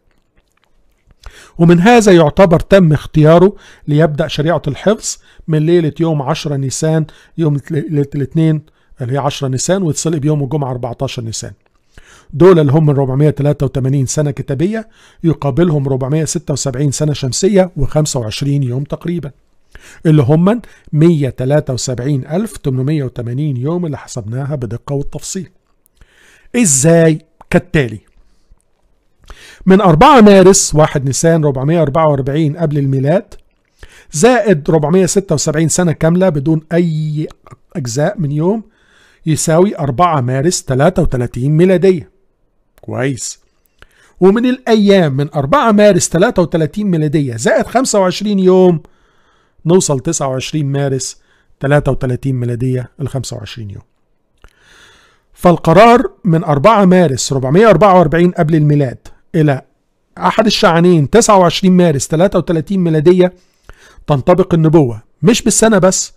ومن هذا يعتبر تم اختياره ليبدأ شريعة الحفظ من ليلة يوم 10 نيسان يوم الاثنين اللي هي 10 نيسان وتصل بيوم الجمعة 14 نيسان دول اللي هم 483 سنة كتابية يقابلهم 476 سنة شمسية و25 يوم تقريبا اللي هم 173880 يوم اللي حسبناها بدقة والتفصيل ازاي كالتالي من 4 مارس 1 نيسان 444 قبل الميلاد زائد 476 سنة كاملة بدون أي أجزاء من يوم يساوي 4 مارس 33 ميلادية كويس ومن الأيام من 4 مارس 33 ميلادية زائد 25 يوم نوصل 29 مارس 33 ميلادية ال 25 يوم فالقرار من 4 مارس 444 قبل الميلاد إلى أحد الشعنين 29 مارس 33 ميلادية تنطبق النبوة مش بالسنة بس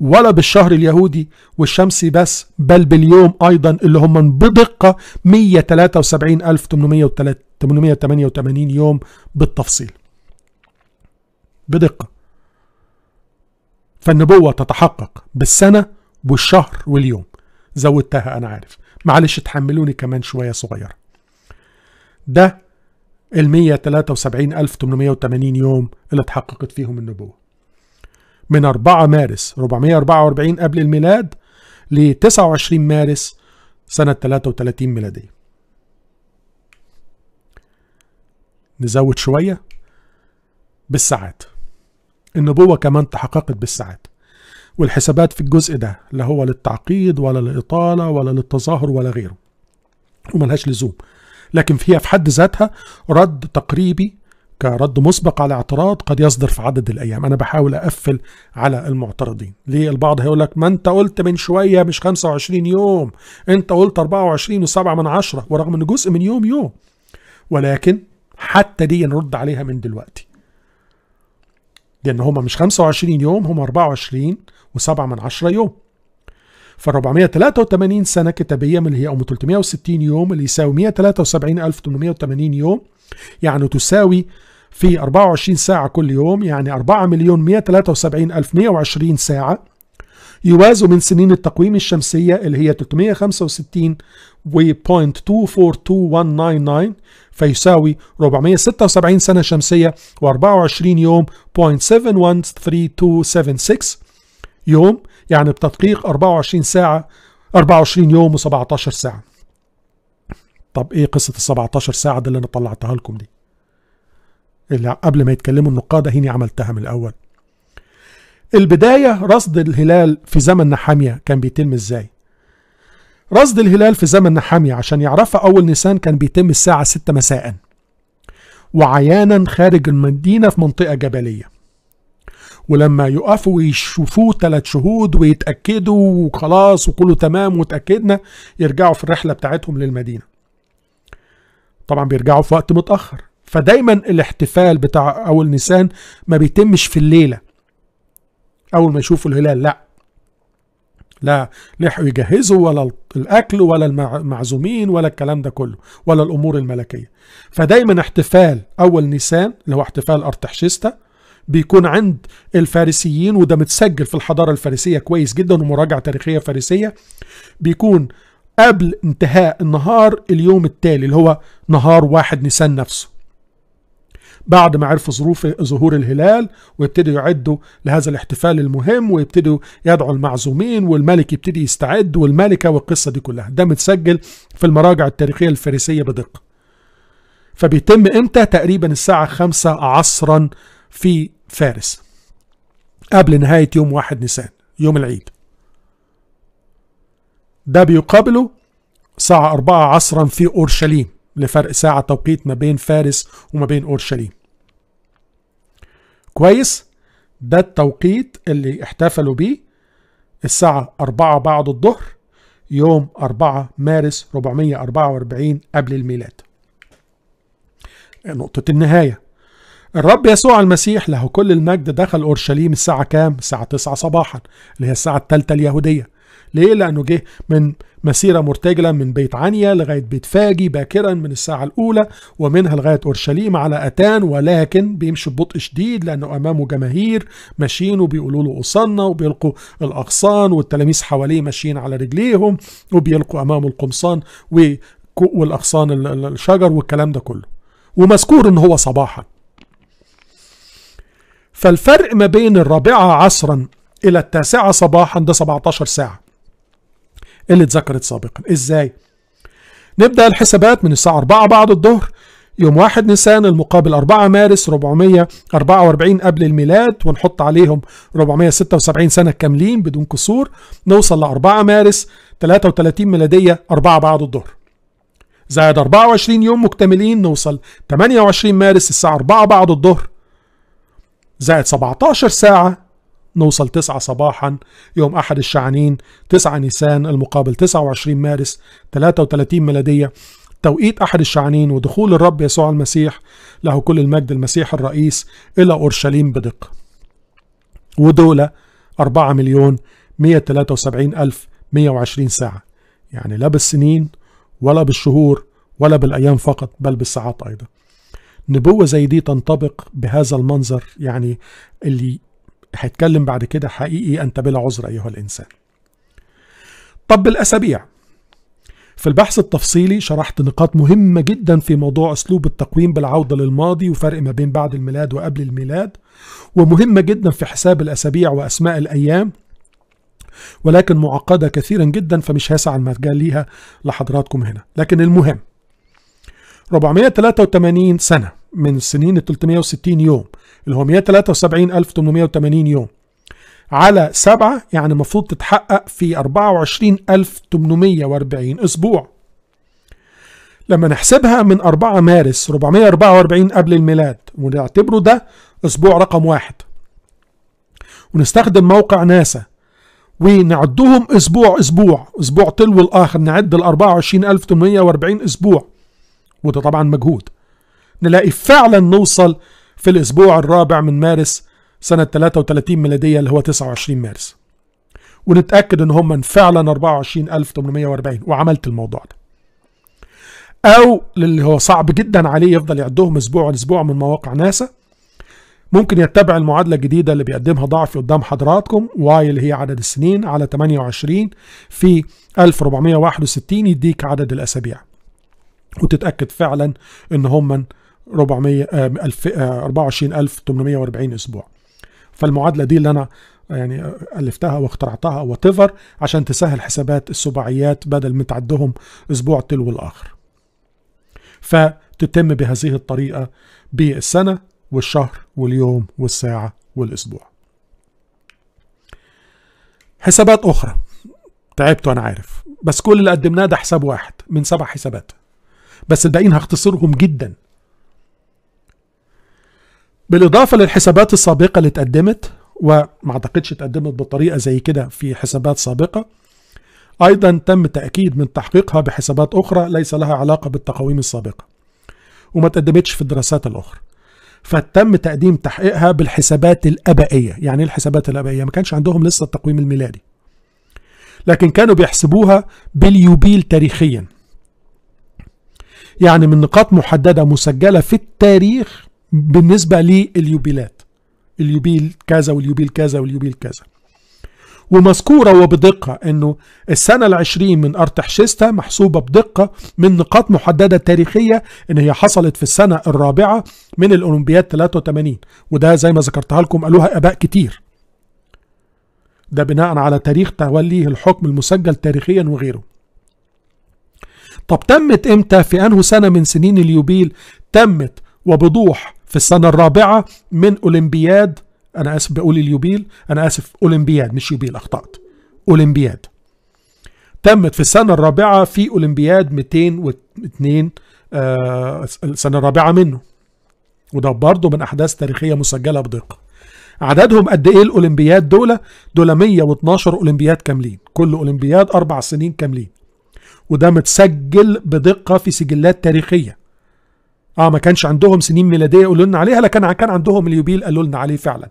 ولا بالشهر اليهودي والشمسي بس بل باليوم أيضا اللي هم بدقة 173888 يوم بالتفصيل بدقة فالنبوة تتحقق بالسنة والشهر واليوم زودتها أنا عارف معلش تحملوني كمان شوية صغيرة ده ال 173880 يوم اللي اتحققت فيهم النبوة من 4 مارس 444 قبل الميلاد ل 29 مارس سنة 33 ميلادية نزود شوية بالساعات النبوة كمان تحققت بالساعات والحسابات في الجزء ده لا هو للتعقيد ولا للإطالة ولا للتظاهر ولا غيره وملهاش لزوم لكن فيها في حد ذاتها رد تقريبي كرد مسبق على اعتراض قد يصدر في عدد الايام انا بحاول اقفل على المعترضين ليه البعض هيقول لك ما انت قلت من شويه مش 25 يوم انت قلت 24 و7 من عشرة ورغم ان جزء من يوم يوم ولكن حتى دي نرد عليها من دلوقتي لان هما مش 25 يوم هما 24 و7 من عشرة يوم ف483 سنة كتابية من اللي هي أم 360 يوم اللي يساوي 173880 يوم يعني تساوي في 24 ساعة كل يوم يعني 4 مليون 173120 ساعة يوازوا من سنين التقويم الشمسية اللي هي 365.242199 فيساوي 476 سنة شمسية و24 يوم 0.713276 يوم يعني بتدقيق 24 ساعة 24 يوم و17 ساعة طب ايه قصة ال 17 ساعة دي اللي انا طلعتها لكم دي اللي قبل ما يتكلموا النقاد هيني عملتها من الاول البداية رصد الهلال في زمن نحامية كان بيتم ازاي رصد الهلال في زمن نحامية عشان يعرفها أول نيسان كان بيتم الساعة 6 مساء وعيانا خارج المدينة في منطقة جبلية ولما يقفوا ويشوفوه ثلاث شهود ويتاكدوا وخلاص وكله تمام وتاكدنا يرجعوا في الرحله بتاعتهم للمدينه طبعا بيرجعوا في وقت متاخر فدايما الاحتفال بتاع اول نيسان ما بيتمش في الليله اول ما يشوفوا الهلال لا لا لحقوا يجهزوا ولا الاكل ولا المعزومين ولا الكلام ده كله ولا الامور الملكيه فدايما احتفال اول نيسان اللي هو احتفال ارتحشيستا بيكون عند الفارسيين وده متسجل في الحضارة الفارسية كويس جدا ومراجعة تاريخية فارسية بيكون قبل انتهاء النهار اليوم التالي اللي هو نهار واحد نيسان نفسه بعد ما عرفوا ظروف ظهور الهلال ويبتدوا يعدوا لهذا الاحتفال المهم ويبتدوا يدعوا المعزومين والملك يبتدي يستعد والملكة والقصة دي كلها ده متسجل في المراجع التاريخية الفارسية بدقة فبيتم امتى تقريبا الساعة خمسة عصرا في فارس قبل نهاية يوم واحد نيسان يوم العيد ده بيقابله الساعة أربعة عصرا في أورشليم لفرق ساعة توقيت ما بين فارس وما بين أورشليم كويس ده التوقيت اللي احتفلوا بيه الساعة أربعة بعد الظهر يوم أربعة مارس 444 قبل الميلاد نقطة النهاية الرب يسوع المسيح له كل المجد دخل اورشليم الساعه كام الساعه 9 صباحا اللي هي الساعه الثالثه اليهوديه ليه لانه جه من مسيره مرتجله من بيت عنيا لغايه بيت فاجي باكرا من الساعه الاولى ومنها لغايه اورشليم على اتان ولكن بيمشي ببطء شديد لانه امامه جماهير ماشيين وبيقولوا له اصلنا وبيلقوا الاغصان والتلاميذ حواليه ماشيين على رجليهم وبيلقوا امامه القمصان والاغصان الشجر والكلام ده كله ومذكور ان هو صباحا فالفرق ما بين الرابعة عصرا إلى التاسعة صباحا ده 17 ساعة إيه اللي اتذكرت سابقا إزاي؟ نبدأ الحسابات من الساعة 4 بعد الظهر يوم 1 نيسان المقابل 4 مارس 444 قبل الميلاد ونحط عليهم 476 سنة كاملين بدون كسور نوصل ل 4 مارس 33 ميلادية 4 بعد الظهر زائد 24 يوم مكتملين نوصل 28 مارس الساعة 4 بعد الظهر زائد 17 ساعة نوصل 9 صباحا يوم أحد الشعانين 9 نيسان المقابل 29 مارس 33 ميلادية توقيت أحد الشعانين ودخول الرب يسوع المسيح له كل المجد المسيح الرئيس إلى أورشليم بدقة ودولة 4 مليون 173 ألف 120 ساعة يعني لا بالسنين ولا بالشهور ولا بالأيام فقط بل بالساعات أيضا نبوة زي دي تنطبق بهذا المنظر يعني اللي هيتكلم بعد كده حقيقي أنت بلا عذر أيها الإنسان طب الأسابيع في البحث التفصيلي شرحت نقاط مهمة جدا في موضوع أسلوب التقويم بالعودة للماضي وفرق ما بين بعد الميلاد وقبل الميلاد ومهمة جدا في حساب الأسابيع وأسماء الأيام ولكن معقدة كثيرا جدا فمش هسعى المجال ليها لحضراتكم هنا لكن المهم 483 سنة من سنين ال 360 يوم اللي هو 173880 يوم على سبعة يعني المفروض تتحقق في 24840 أسبوع لما نحسبها من 4 مارس 444 قبل الميلاد ونعتبره ده أسبوع رقم واحد ونستخدم موقع ناسا ونعدهم أسبوع أسبوع أسبوع تلو الآخر نعد ال 24840 أسبوع وده طبعا مجهود نلاقي فعلا نوصل في الأسبوع الرابع من مارس سنة 33 ميلادية اللي هو 29 مارس ونتأكد إن هم فعلا 24840 وعملت الموضوع ده أو اللي هو صعب جدا عليه يفضل يعدهم أسبوع لأسبوع من مواقع ناسا ممكن يتبع المعادلة الجديدة اللي بيقدمها ضعفي قدام حضراتكم واي اللي هي عدد السنين على 28 في 1461 يديك عدد الأسابيع وتتاكد فعلا ان هم 400 24840 آه، آه، اسبوع فالمعادله دي اللي انا آه، يعني الفتها واخترعتها وات عشان تسهل حسابات السباعيات بدل ما تعدهم اسبوع تلو الاخر فتتم بهذه الطريقه بالسنه والشهر واليوم والساعه والاسبوع حسابات اخرى تعبت انا عارف بس كل اللي قدمناه ده حساب واحد من سبع حسابات بس الباقيين هختصرهم جدا بالاضافه للحسابات السابقه اللي اتقدمت وما اعتقدش اتقدمت بطريقه زي كده في حسابات سابقه ايضا تم تاكيد من تحقيقها بحسابات اخرى ليس لها علاقه بالتقاويم السابقه وما تقدمتش في الدراسات الاخرى فتم تقديم تحقيقها بالحسابات الابائيه يعني ايه الحسابات الابائيه ما كانش عندهم لسه التقويم الميلادي لكن كانوا بيحسبوها باليوبيل تاريخيا يعني من نقاط محددة مسجلة في التاريخ بالنسبة لليوبيلات اليوبيل كذا واليوبيل كذا واليوبيل كذا ومذكورة وبدقة انه السنة العشرين من ارتحشيستا محسوبة بدقة من نقاط محددة تاريخية ان هي حصلت في السنة الرابعة من الاولمبياد 83 وده زي ما ذكرتها لكم قالوها اباء كتير ده بناء على تاريخ توليه الحكم المسجل تاريخيا وغيره طب تمت امتى في انه سنة من سنين اليوبيل تمت وبوضوح في السنة الرابعة من أولمبياد أنا آسف بقول اليوبيل أنا آسف أولمبياد مش يوبيل أخطأت أولمبياد تمت في السنة الرابعة في أولمبياد 202 آه السنة الرابعة منه وده برضه من أحداث تاريخية مسجلة بدقة عددهم قد إيه الأولمبياد دول؟ دول 112 أولمبياد كاملين كل أولمبياد أربع سنين كاملين وده متسجل بدقة في سجلات تاريخية اه ما كانش عندهم سنين ميلادية يقولوا لنا عليها لكن كان عندهم اليوبيل قالوا لنا عليه فعلا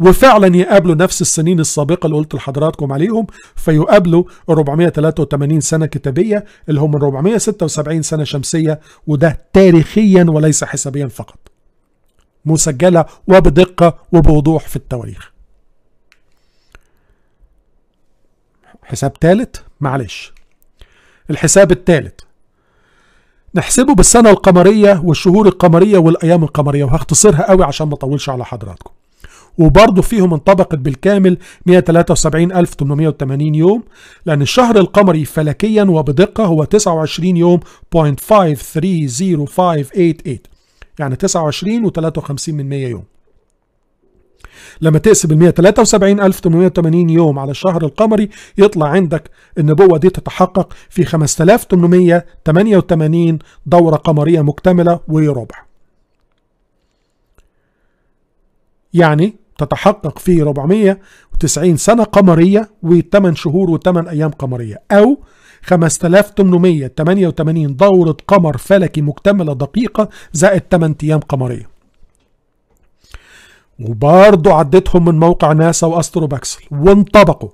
وفعلا يقابلوا نفس السنين السابقة اللي قلت لحضراتكم عليهم فيقابلوا 483 سنة كتابية اللي هم 476 سنة شمسية وده تاريخيا وليس حسابيا فقط مسجلة وبدقة وبوضوح في التواريخ حساب ثالث معلش الحساب الثالث نحسبه بالسنة القمرية والشهور القمرية والأيام القمرية وهختصرها قوي عشان ما أطولش على حضراتكم وبرضه فيهم انطبقت بالكامل 173880 يوم لأن الشهر القمري فلكيا وبدقة هو 29 يوم 0.530588 يعني 29 و53 من 100 يوم لما تقسم ال 173880 يوم على الشهر القمري يطلع عندك النبوة دي تتحقق في 5888 دورة قمرية مكتملة وربع يعني تتحقق في 490 سنة قمرية و8 شهور و8 أيام قمرية أو 5888 دورة قمر فلكي مكتملة دقيقة زائد 8 أيام قمرية وبرضه عديتهم من موقع ناسا واستروباكسل وانطبقوا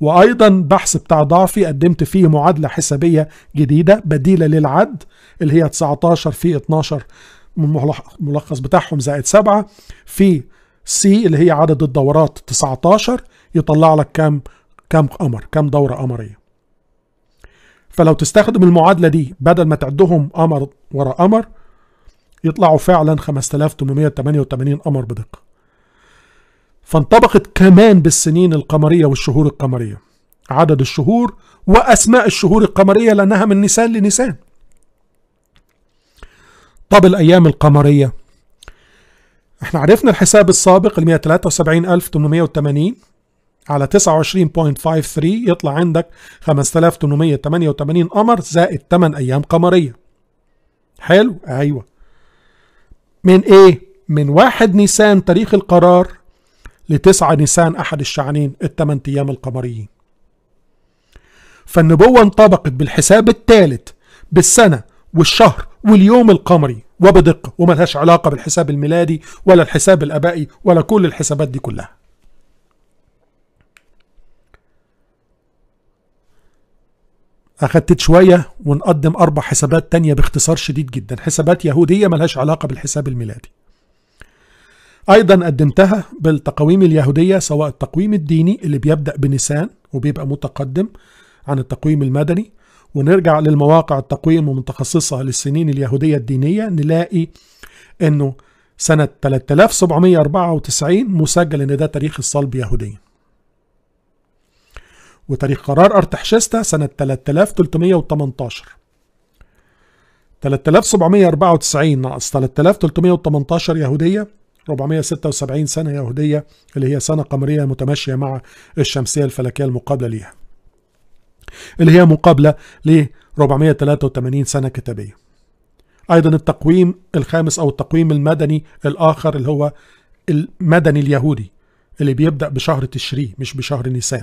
وايضا بحث بتاع ضعفي قدمت فيه معادله حسابيه جديده بديله للعد اللي هي 19 في 12 من الملخص بتاعهم زائد 7 في سي اللي هي عدد الدورات 19 يطلع لك كم كم قمر كم دوره قمريه فلو تستخدم المعادله دي بدل ما تعدهم قمر ورا قمر يطلعوا فعلا 5888 قمر بدقة فانطبقت كمان بالسنين القمرية والشهور القمرية عدد الشهور وأسماء الشهور القمرية لأنها من نيسان لنيسان طب الأيام القمرية احنا عرفنا الحساب السابق ال 173880 على 29.53 يطلع عندك 5888 قمر زائد 8 أيام قمرية حلو أيوه من ايه؟ من واحد نيسان تاريخ القرار لتسعة نيسان أحد الشعنين الثمان أيام القمريين فالنبوة انطبقت بالحساب الثالث بالسنة والشهر واليوم القمري وبدقة وملهاش علاقة بالحساب الميلادي ولا الحساب الأبائي ولا كل الحسابات دي كلها أخدت شوية ونقدم أربع حسابات تانية باختصار شديد جدا حسابات يهودية ملهاش علاقة بالحساب الميلادي أيضا قدمتها بالتقويم اليهودية سواء التقويم الديني اللي بيبدأ بنيسان وبيبقى متقدم عن التقويم المدني ونرجع للمواقع التقويم المتخصصة للسنين اليهودية الدينية نلاقي أنه سنة 3794 مسجل أن ده تاريخ الصلب يهوديا وتاريخ قرار ارتحشستا سنة 3318 3794 ناقص 3318 يهودية 476 سنة يهودية اللي هي سنة قمرية متماشية مع الشمسية الفلكية المقابلة ليها اللي هي مقابلة ل 483 سنة كتابية أيضا التقويم الخامس أو التقويم المدني الآخر اللي هو المدني اليهودي اللي بيبدأ بشهر تشرين مش بشهر نيسان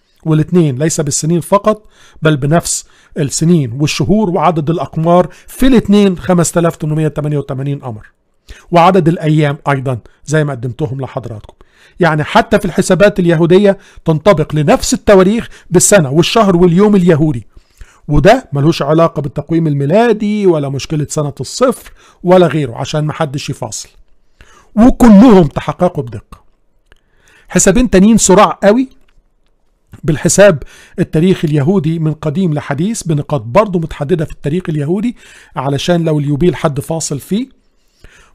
والاثنين ليس بالسنين فقط بل بنفس السنين والشهور وعدد الأقمار في الاثنين 5888 قمر وعدد الأيام أيضا زي ما قدمتهم لحضراتكم يعني حتى في الحسابات اليهودية تنطبق لنفس التواريخ بالسنة والشهر واليوم اليهودي وده ملوش علاقة بالتقويم الميلادي ولا مشكلة سنة الصفر ولا غيره عشان محدش يفاصل وكلهم تحققوا بدقة حسابين تانيين سرعة قوي بالحساب التاريخي اليهودي من قديم لحديث بنقاط برضه متحددة في التاريخ اليهودي علشان لو اليوبيل حد فاصل فيه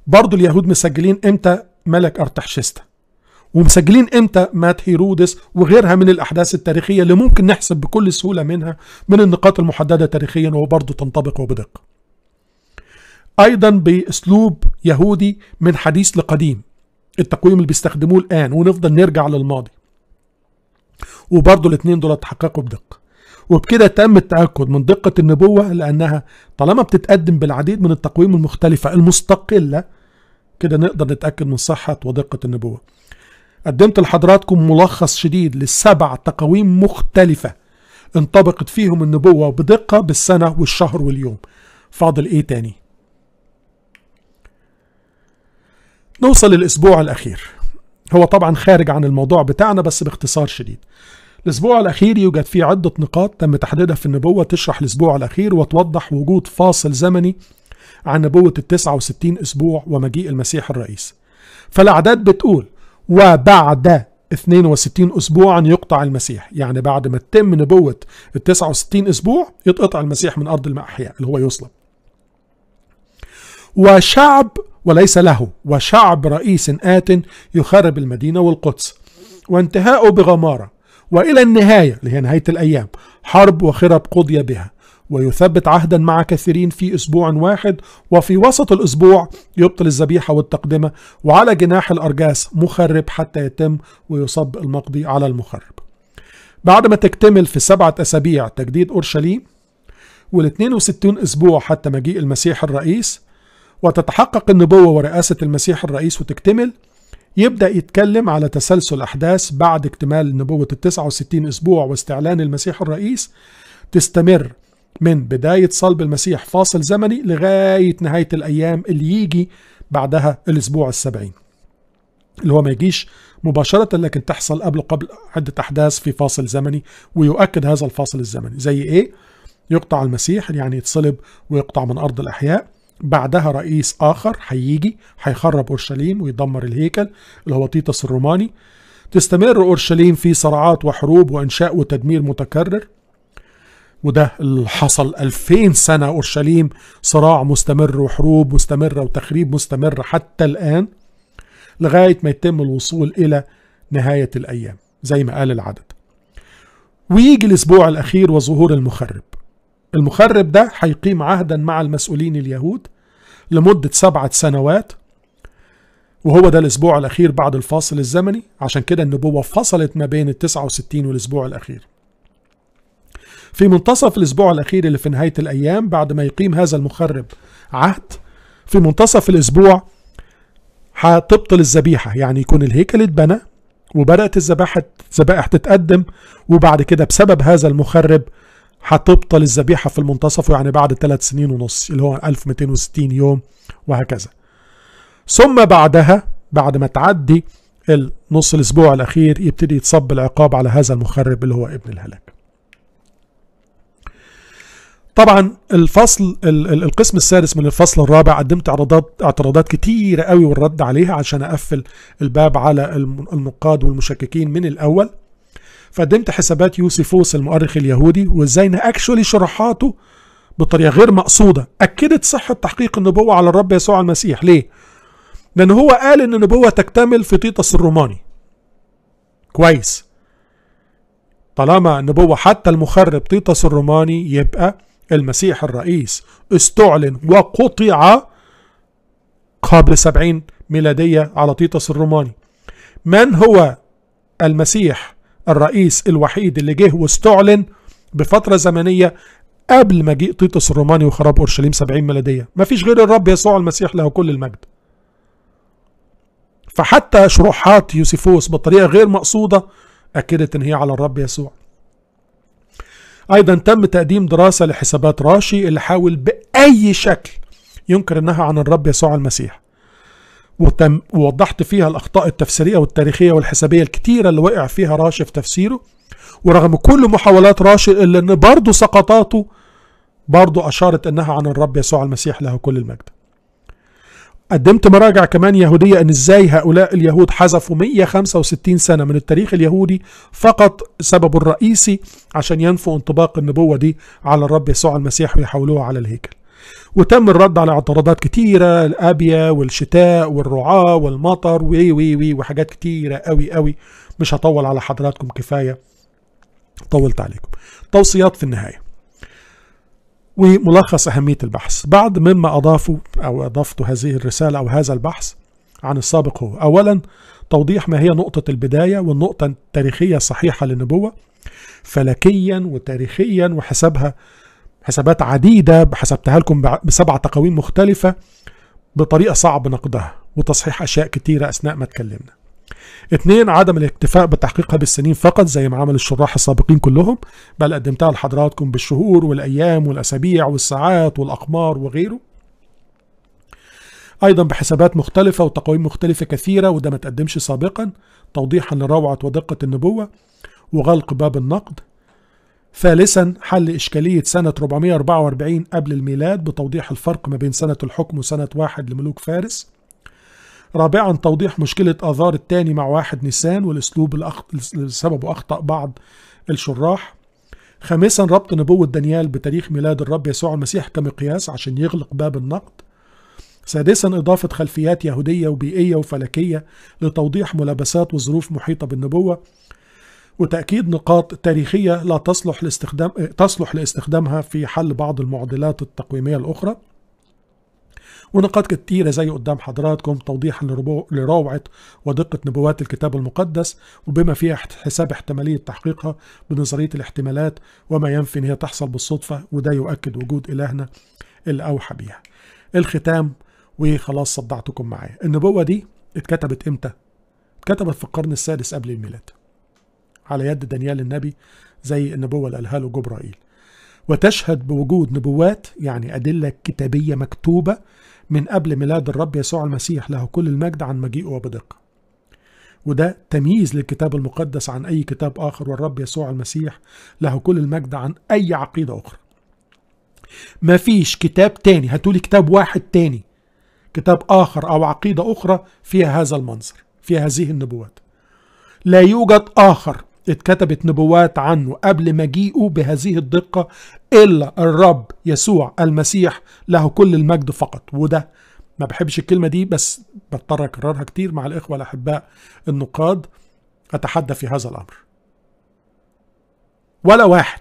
برضه اليهود مسجلين امتى ملك ارتحشستا ومسجلين امتى مات هيرودس وغيرها من الاحداث التاريخيه اللي ممكن نحسب بكل سهوله منها من النقاط المحدده تاريخيا وبرضه تنطبق وبدقه. ايضا باسلوب يهودي من حديث لقديم التقويم اللي بيستخدموه الان ونفضل نرجع للماضي. وبرضه الاثنين دول اتحققوا بدقة وبكده تم التأكد من دقة النبوة لأنها طالما بتتقدم بالعديد من التقويم المختلفة المستقلة كده نقدر نتأكد من صحة ودقة النبوة قدمت لحضراتكم ملخص شديد لسبع تقاويم مختلفة انطبقت فيهم النبوة بدقة بالسنة والشهر واليوم فاضل ايه تاني نوصل للأسبوع الأخير هو طبعا خارج عن الموضوع بتاعنا بس باختصار شديد الأسبوع الأخير يوجد فيه عدة نقاط تم تحديدها في النبوة تشرح الأسبوع الأخير وتوضح وجود فاصل زمني عن نبوة ال 69 أسبوع ومجيء المسيح الرئيس فالأعداد بتقول وبعد 62 أسبوعا يقطع المسيح يعني بعد ما تتم نبوة ال 69 أسبوع يتقطع المسيح من أرض المأحياء اللي هو يصلب وشعب وليس له وشعب رئيس آت يخرب المدينة والقدس وانتهاءه بغمارة وإلى النهاية اللي هي نهاية الأيام حرب وخرب قضي بها ويثبت عهدا مع كثيرين في أسبوع واحد وفي وسط الأسبوع يبطل الذبيحة والتقدمة وعلى جناح الأرجاس مخرب حتى يتم ويصب المقضي على المخرب بعد ما تكتمل في سبعة أسابيع تجديد أورشليم وال 62 أسبوع حتى مجيء المسيح الرئيس وتتحقق النبوة ورئاسة المسيح الرئيس وتكتمل يبدأ يتكلم على تسلسل أحداث بعد اكتمال نبوة ال 69 أسبوع واستعلان المسيح الرئيس تستمر من بداية صلب المسيح فاصل زمني لغاية نهاية الأيام اللي يجي بعدها الأسبوع السبعين اللي هو ما يجيش مباشرة لكن تحصل قبل قبل عدة أحداث في فاصل زمني ويؤكد هذا الفاصل الزمني زي إيه؟ يقطع المسيح يعني يتصلب ويقطع من أرض الأحياء بعدها رئيس آخر هيجي هيخرب أورشليم ويدمر الهيكل اللي هو تيتس الروماني تستمر أورشليم في صراعات وحروب وإنشاء وتدمير متكرر وده اللي حصل 2000 سنة أورشليم صراع مستمر وحروب مستمرة وتخريب مستمر حتى الآن لغاية ما يتم الوصول إلى نهاية الأيام زي ما قال العدد ويجي الأسبوع الأخير وظهور المخرب المخرب ده هيقيم عهدا مع المسؤولين اليهود لمدة سبعة سنوات وهو ده الأسبوع الأخير بعد الفاصل الزمني عشان كده النبوة فصلت ما بين التسعة وستين والأسبوع الأخير في منتصف الأسبوع الأخير اللي في نهاية الأيام بعد ما يقيم هذا المخرب عهد في منتصف الأسبوع هتبطل الذبيحة يعني يكون الهيكل اتبنى وبدأت الذبائح تتقدم وبعد كده بسبب هذا المخرب هتبطل الذبيحة في المنتصف يعني بعد ثلاث سنين ونص اللي هو 1260 يوم وهكذا ثم بعدها بعد ما تعدي النص الأسبوع الأخير يبتدي يتصب العقاب على هذا المخرب اللي هو ابن الهلاك طبعا الفصل القسم السادس من الفصل الرابع قدمت اعتراضات اعتراضات كتيره قوي والرد عليها عشان اقفل الباب على النقاد والمشككين من الاول فقدمت حسابات يوسفوس المؤرخ اليهودي وازاي ان اكشولي شرحاته بطريقه غير مقصوده اكدت صحه تحقيق النبوه على الرب يسوع المسيح ليه لان هو قال ان النبوه تكتمل في تيتس الروماني كويس طالما النبوة حتى المخرب تيتس الروماني يبقى المسيح الرئيس استعلن وقطع قبل سبعين ميلادية على تيتس الروماني من هو المسيح الرئيس الوحيد اللي جه واستعلن بفترة زمنية قبل مجيء تيتوس الروماني وخراب اورشليم 70 ميلاديه مفيش غير الرب يسوع المسيح له كل المجد فحتى شروحات يوسفوس بطريقه غير مقصوده اكدت ان هي على الرب يسوع ايضا تم تقديم دراسه لحسابات راشي اللي حاول باي شكل ينكر انها عن الرب يسوع المسيح وتم ووضحت فيها الأخطاء التفسيرية والتاريخية والحسابية الكتيرة اللي وقع فيها راشي في تفسيره ورغم كل محاولات راشي إلا أن برضه سقطاته برضه أشارت أنها عن الرب يسوع المسيح له كل المجد قدمت مراجع كمان يهودية أن إزاي هؤلاء اليهود حذفوا 165 سنة من التاريخ اليهودي فقط سببه الرئيسي عشان ينفوا انطباق النبوة دي على الرب يسوع المسيح ويحولوها على الهيكل وتم الرد على اعتراضات كتيرة الأبية والشتاء والرعاة والمطر وي وي وي وحاجات كتيرة قوي قوي مش هطول على حضراتكم كفاية طولت عليكم توصيات في النهاية وملخص أهمية البحث بعد مما أضافوا أو أضفت هذه الرسالة أو هذا البحث عن السابق هو أولا توضيح ما هي نقطة البداية والنقطة التاريخية الصحيحة للنبوة فلكيا وتاريخيا وحسابها حسابات عديدة حسبتها لكم بسبع تقاويم مختلفة بطريقة صعب نقدها وتصحيح أشياء كتيرة أثناء ما اتكلمنا اثنين عدم الاكتفاء بتحقيقها بالسنين فقط زي ما عمل الشراح السابقين كلهم بل قدمتها لحضراتكم بالشهور والأيام والأسابيع والساعات والأقمار وغيره أيضا بحسابات مختلفة وتقاويم مختلفة كثيرة وده ما تقدمش سابقا توضيحا لروعة ودقة النبوة وغلق باب النقد ثالثا حل إشكالية سنة 444 قبل الميلاد بتوضيح الفرق ما بين سنة الحكم وسنة واحد لملوك فارس رابعا توضيح مشكلة آذار الثاني مع واحد نيسان والأسلوب اللي سببه أخطأ بعض الشراح خامسا ربط نبوة دانيال بتاريخ ميلاد الرب يسوع المسيح كمقياس عشان يغلق باب النقد سادسا إضافة خلفيات يهودية وبيئية وفلكية لتوضيح ملابسات وظروف محيطة بالنبوة وتأكيد نقاط تاريخية لا تصلح لاستخدام تصلح لاستخدامها في حل بعض المعضلات التقويمية الأخرى ونقاط كتيرة زي قدام حضراتكم توضيحا لروعة ودقة نبوات الكتاب المقدس وبما فيها حساب احتمالية تحقيقها بنظرية الاحتمالات وما ينفي ان هي تحصل بالصدفة وده يؤكد وجود إلهنا الأوحى بيها الختام وخلاص صدعتكم معايا النبوة دي اتكتبت امتى؟ اتكتبت في القرن السادس قبل الميلاد على يد دانيال النبي زي النبوة اللي قالها له جبرائيل وتشهد بوجود نبوات يعني أدلة كتابية مكتوبة من قبل ميلاد الرب يسوع المسيح له كل المجد عن مجيئه وبدقة وده تمييز للكتاب المقدس عن أي كتاب آخر والرب يسوع المسيح له كل المجد عن أي عقيدة أخرى ما فيش كتاب تاني هتقولي كتاب واحد تاني كتاب آخر أو عقيدة أخرى فيها هذا المنظر فيها هذه النبوات لا يوجد آخر اتكتبت نبوات عنه قبل مجيئه بهذه الدقة إلا الرب يسوع المسيح له كل المجد فقط وده ما بحبش الكلمة دي بس بضطر أكررها كتير مع الإخوة الأحباء النقاد أتحدى في هذا الأمر ولا واحد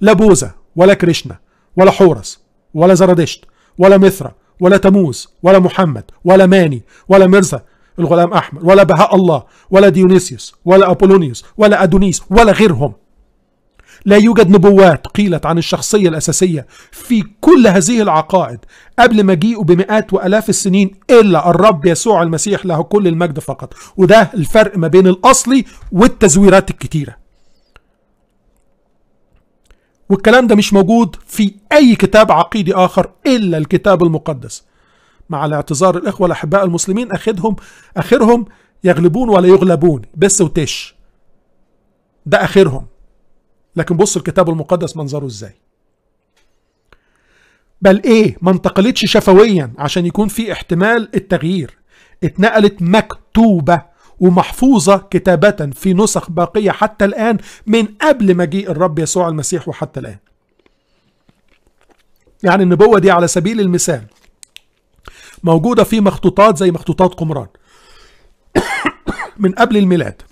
لا بوذا ولا كريشنا ولا حورس ولا زرادشت ولا مثرة ولا تموز ولا محمد ولا ماني ولا مرزا الغلام أحمد ولا بهاء الله ولا ديونيسيوس ولا أبولونيوس ولا أدونيس ولا غيرهم لا يوجد نبوات قيلت عن الشخصية الأساسية في كل هذه العقائد قبل مجيئه بمئات وألاف السنين إلا الرب يسوع المسيح له كل المجد فقط وده الفرق ما بين الأصلي والتزويرات الكتيرة والكلام ده مش موجود في أي كتاب عقيدي آخر إلا الكتاب المقدس مع الاعتذار الإخوة الأحباء المسلمين أخدهم آخرهم يغلبون ولا يغلبون بس وتش ده آخرهم لكن بص الكتاب المقدس منظره إزاي بل إيه ما انتقلتش شفويا عشان يكون في احتمال التغيير اتنقلت مكتوبة ومحفوظة كتابة في نسخ باقية حتى الآن من قبل مجيء الرب يسوع المسيح وحتى الآن يعني النبوة دي على سبيل المثال موجوده في مخطوطات زي مخطوطات قمران من قبل الميلاد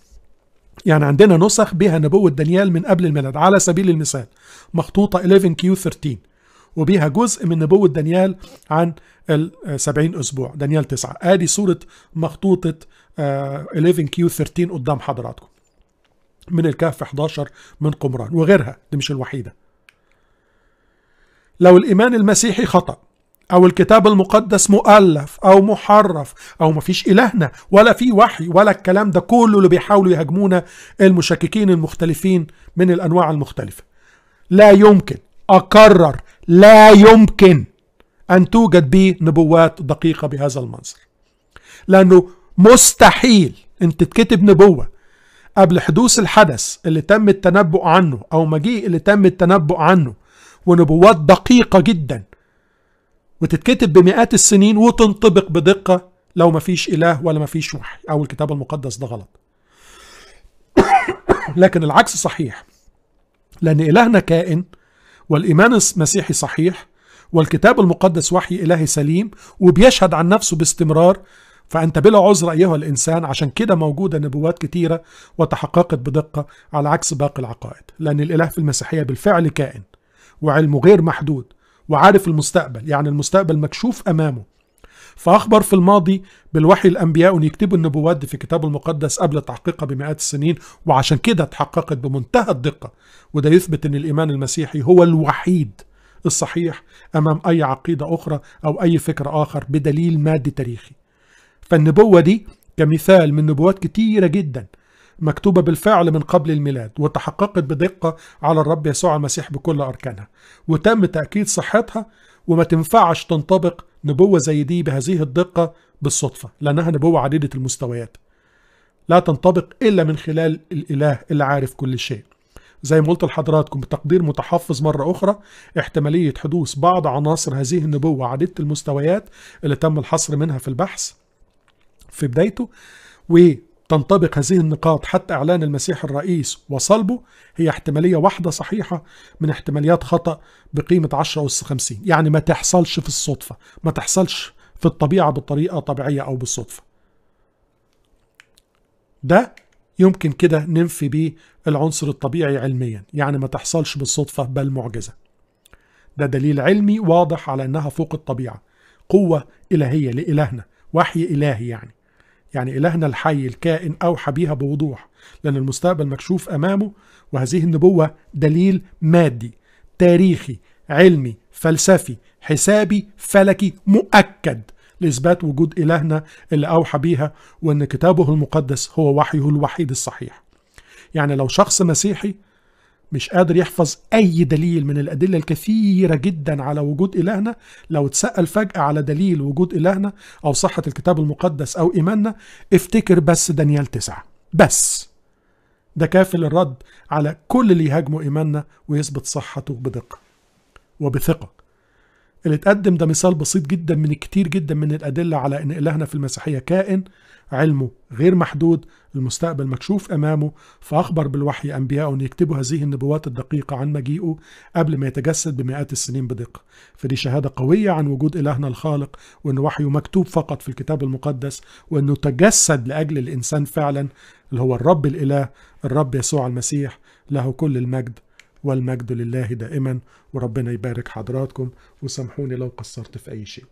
يعني عندنا نسخ بها نبوة دانيال من قبل الميلاد على سبيل المثال مخطوطة 11Q13 وبها جزء من نبوة دانيال عن السبعين أسبوع دانيال تسعة آدي صورة مخطوطة 11Q13 آه، قدام حضراتكم من الكهف 11 من قمران وغيرها دي مش الوحيدة لو الإيمان المسيحي خطأ أو الكتاب المقدس مؤلف أو محرف أو مفيش إلهنا ولا في وحي ولا الكلام ده كله اللي بيحاولوا يهاجمونا المشككين المختلفين من الأنواع المختلفة لا يمكن أكرر لا يمكن أن توجد به نبوات دقيقة بهذا المنظر لأنه مستحيل أن تتكتب نبوة قبل حدوث الحدث اللي تم التنبؤ عنه أو مجيء اللي تم التنبؤ عنه ونبوات دقيقة جداً وتتكتب بمئات السنين وتنطبق بدقة لو مفيش إله ولا مفيش وحي أو الكتاب المقدس ده غلط لكن العكس صحيح لأن إلهنا كائن والإيمان المسيحي صحيح والكتاب المقدس وحي إلهي سليم وبيشهد عن نفسه باستمرار فأنت بلا عذر أيها الإنسان عشان كده موجودة نبوات كتيرة وتحققت بدقة على عكس باقي العقائد لأن الإله في المسيحية بالفعل كائن وعلمه غير محدود وعارف المستقبل يعني المستقبل مكشوف أمامه فأخبر في الماضي بالوحي الأنبياء أن يكتبوا النبوات في كتاب المقدس قبل تحقيقها بمئات السنين وعشان كده تحققت بمنتهى الدقة وده يثبت أن الإيمان المسيحي هو الوحيد الصحيح أمام أي عقيدة أخرى أو أي فكر آخر بدليل مادي تاريخي فالنبوة دي كمثال من نبوات كتيرة جدا مكتوبة بالفعل من قبل الميلاد وتحققت بدقة على الرب يسوع المسيح بكل أركانها وتم تأكيد صحتها وما تنفعش تنطبق نبوة زي دي بهذه الدقة بالصدفة لأنها نبوة عديدة المستويات لا تنطبق إلا من خلال الإله اللي عارف كل شيء زي ما قلت لحضراتكم بتقدير متحفظ مرة أخرى احتمالية حدوث بعض عناصر هذه النبوة عديدة المستويات اللي تم الحصر منها في البحث في بدايته تنطبق هذه النقاط حتى إعلان المسيح الرئيس وصلبه هي احتمالية واحدة صحيحة من احتماليات خطأ بقيمة 10 أس 50 يعني ما تحصلش في الصدفة ما تحصلش في الطبيعة بطريقة طبيعية أو بالصدفة ده يمكن كده ننفي بيه العنصر الطبيعي علميا يعني ما تحصلش بالصدفة بل معجزة ده دليل علمي واضح على أنها فوق الطبيعة قوة إلهية لإلهنا وحي إلهي يعني يعني إلهنا الحي الكائن أوحى بيها بوضوح لأن المستقبل مكشوف أمامه وهذه النبوة دليل مادي تاريخي علمي فلسفي حسابي فلكي مؤكد لإثبات وجود إلهنا اللي أوحى بيها وأن كتابه المقدس هو وحيه الوحيد الصحيح يعني لو شخص مسيحي مش قادر يحفظ أي دليل من الأدلة الكثيرة جدا على وجود إلهنا لو تسأل فجأة على دليل وجود إلهنا أو صحة الكتاب المقدس أو إيماننا افتكر بس دانيال تسعة بس ده كافي للرد على كل اللي يهاجموا إيماننا ويثبت صحته بدقة وبثقة اللي اتقدم ده مثال بسيط جدا من كتير جدا من الأدلة على أن إلهنا في المسيحية كائن علمه غير محدود المستقبل مكشوف أمامه فأخبر بالوحي أنبياء أن يكتبوا هذه النبوات الدقيقة عن مجيئه قبل ما يتجسد بمئات السنين بدقة فدي شهادة قوية عن وجود إلهنا الخالق وأن وحيه مكتوب فقط في الكتاب المقدس وأنه تجسد لأجل الإنسان فعلا اللي هو الرب الإله الرب يسوع المسيح له كل المجد والمجد لله دائما وربنا يبارك حضراتكم وسامحوني لو قصرت في أي شيء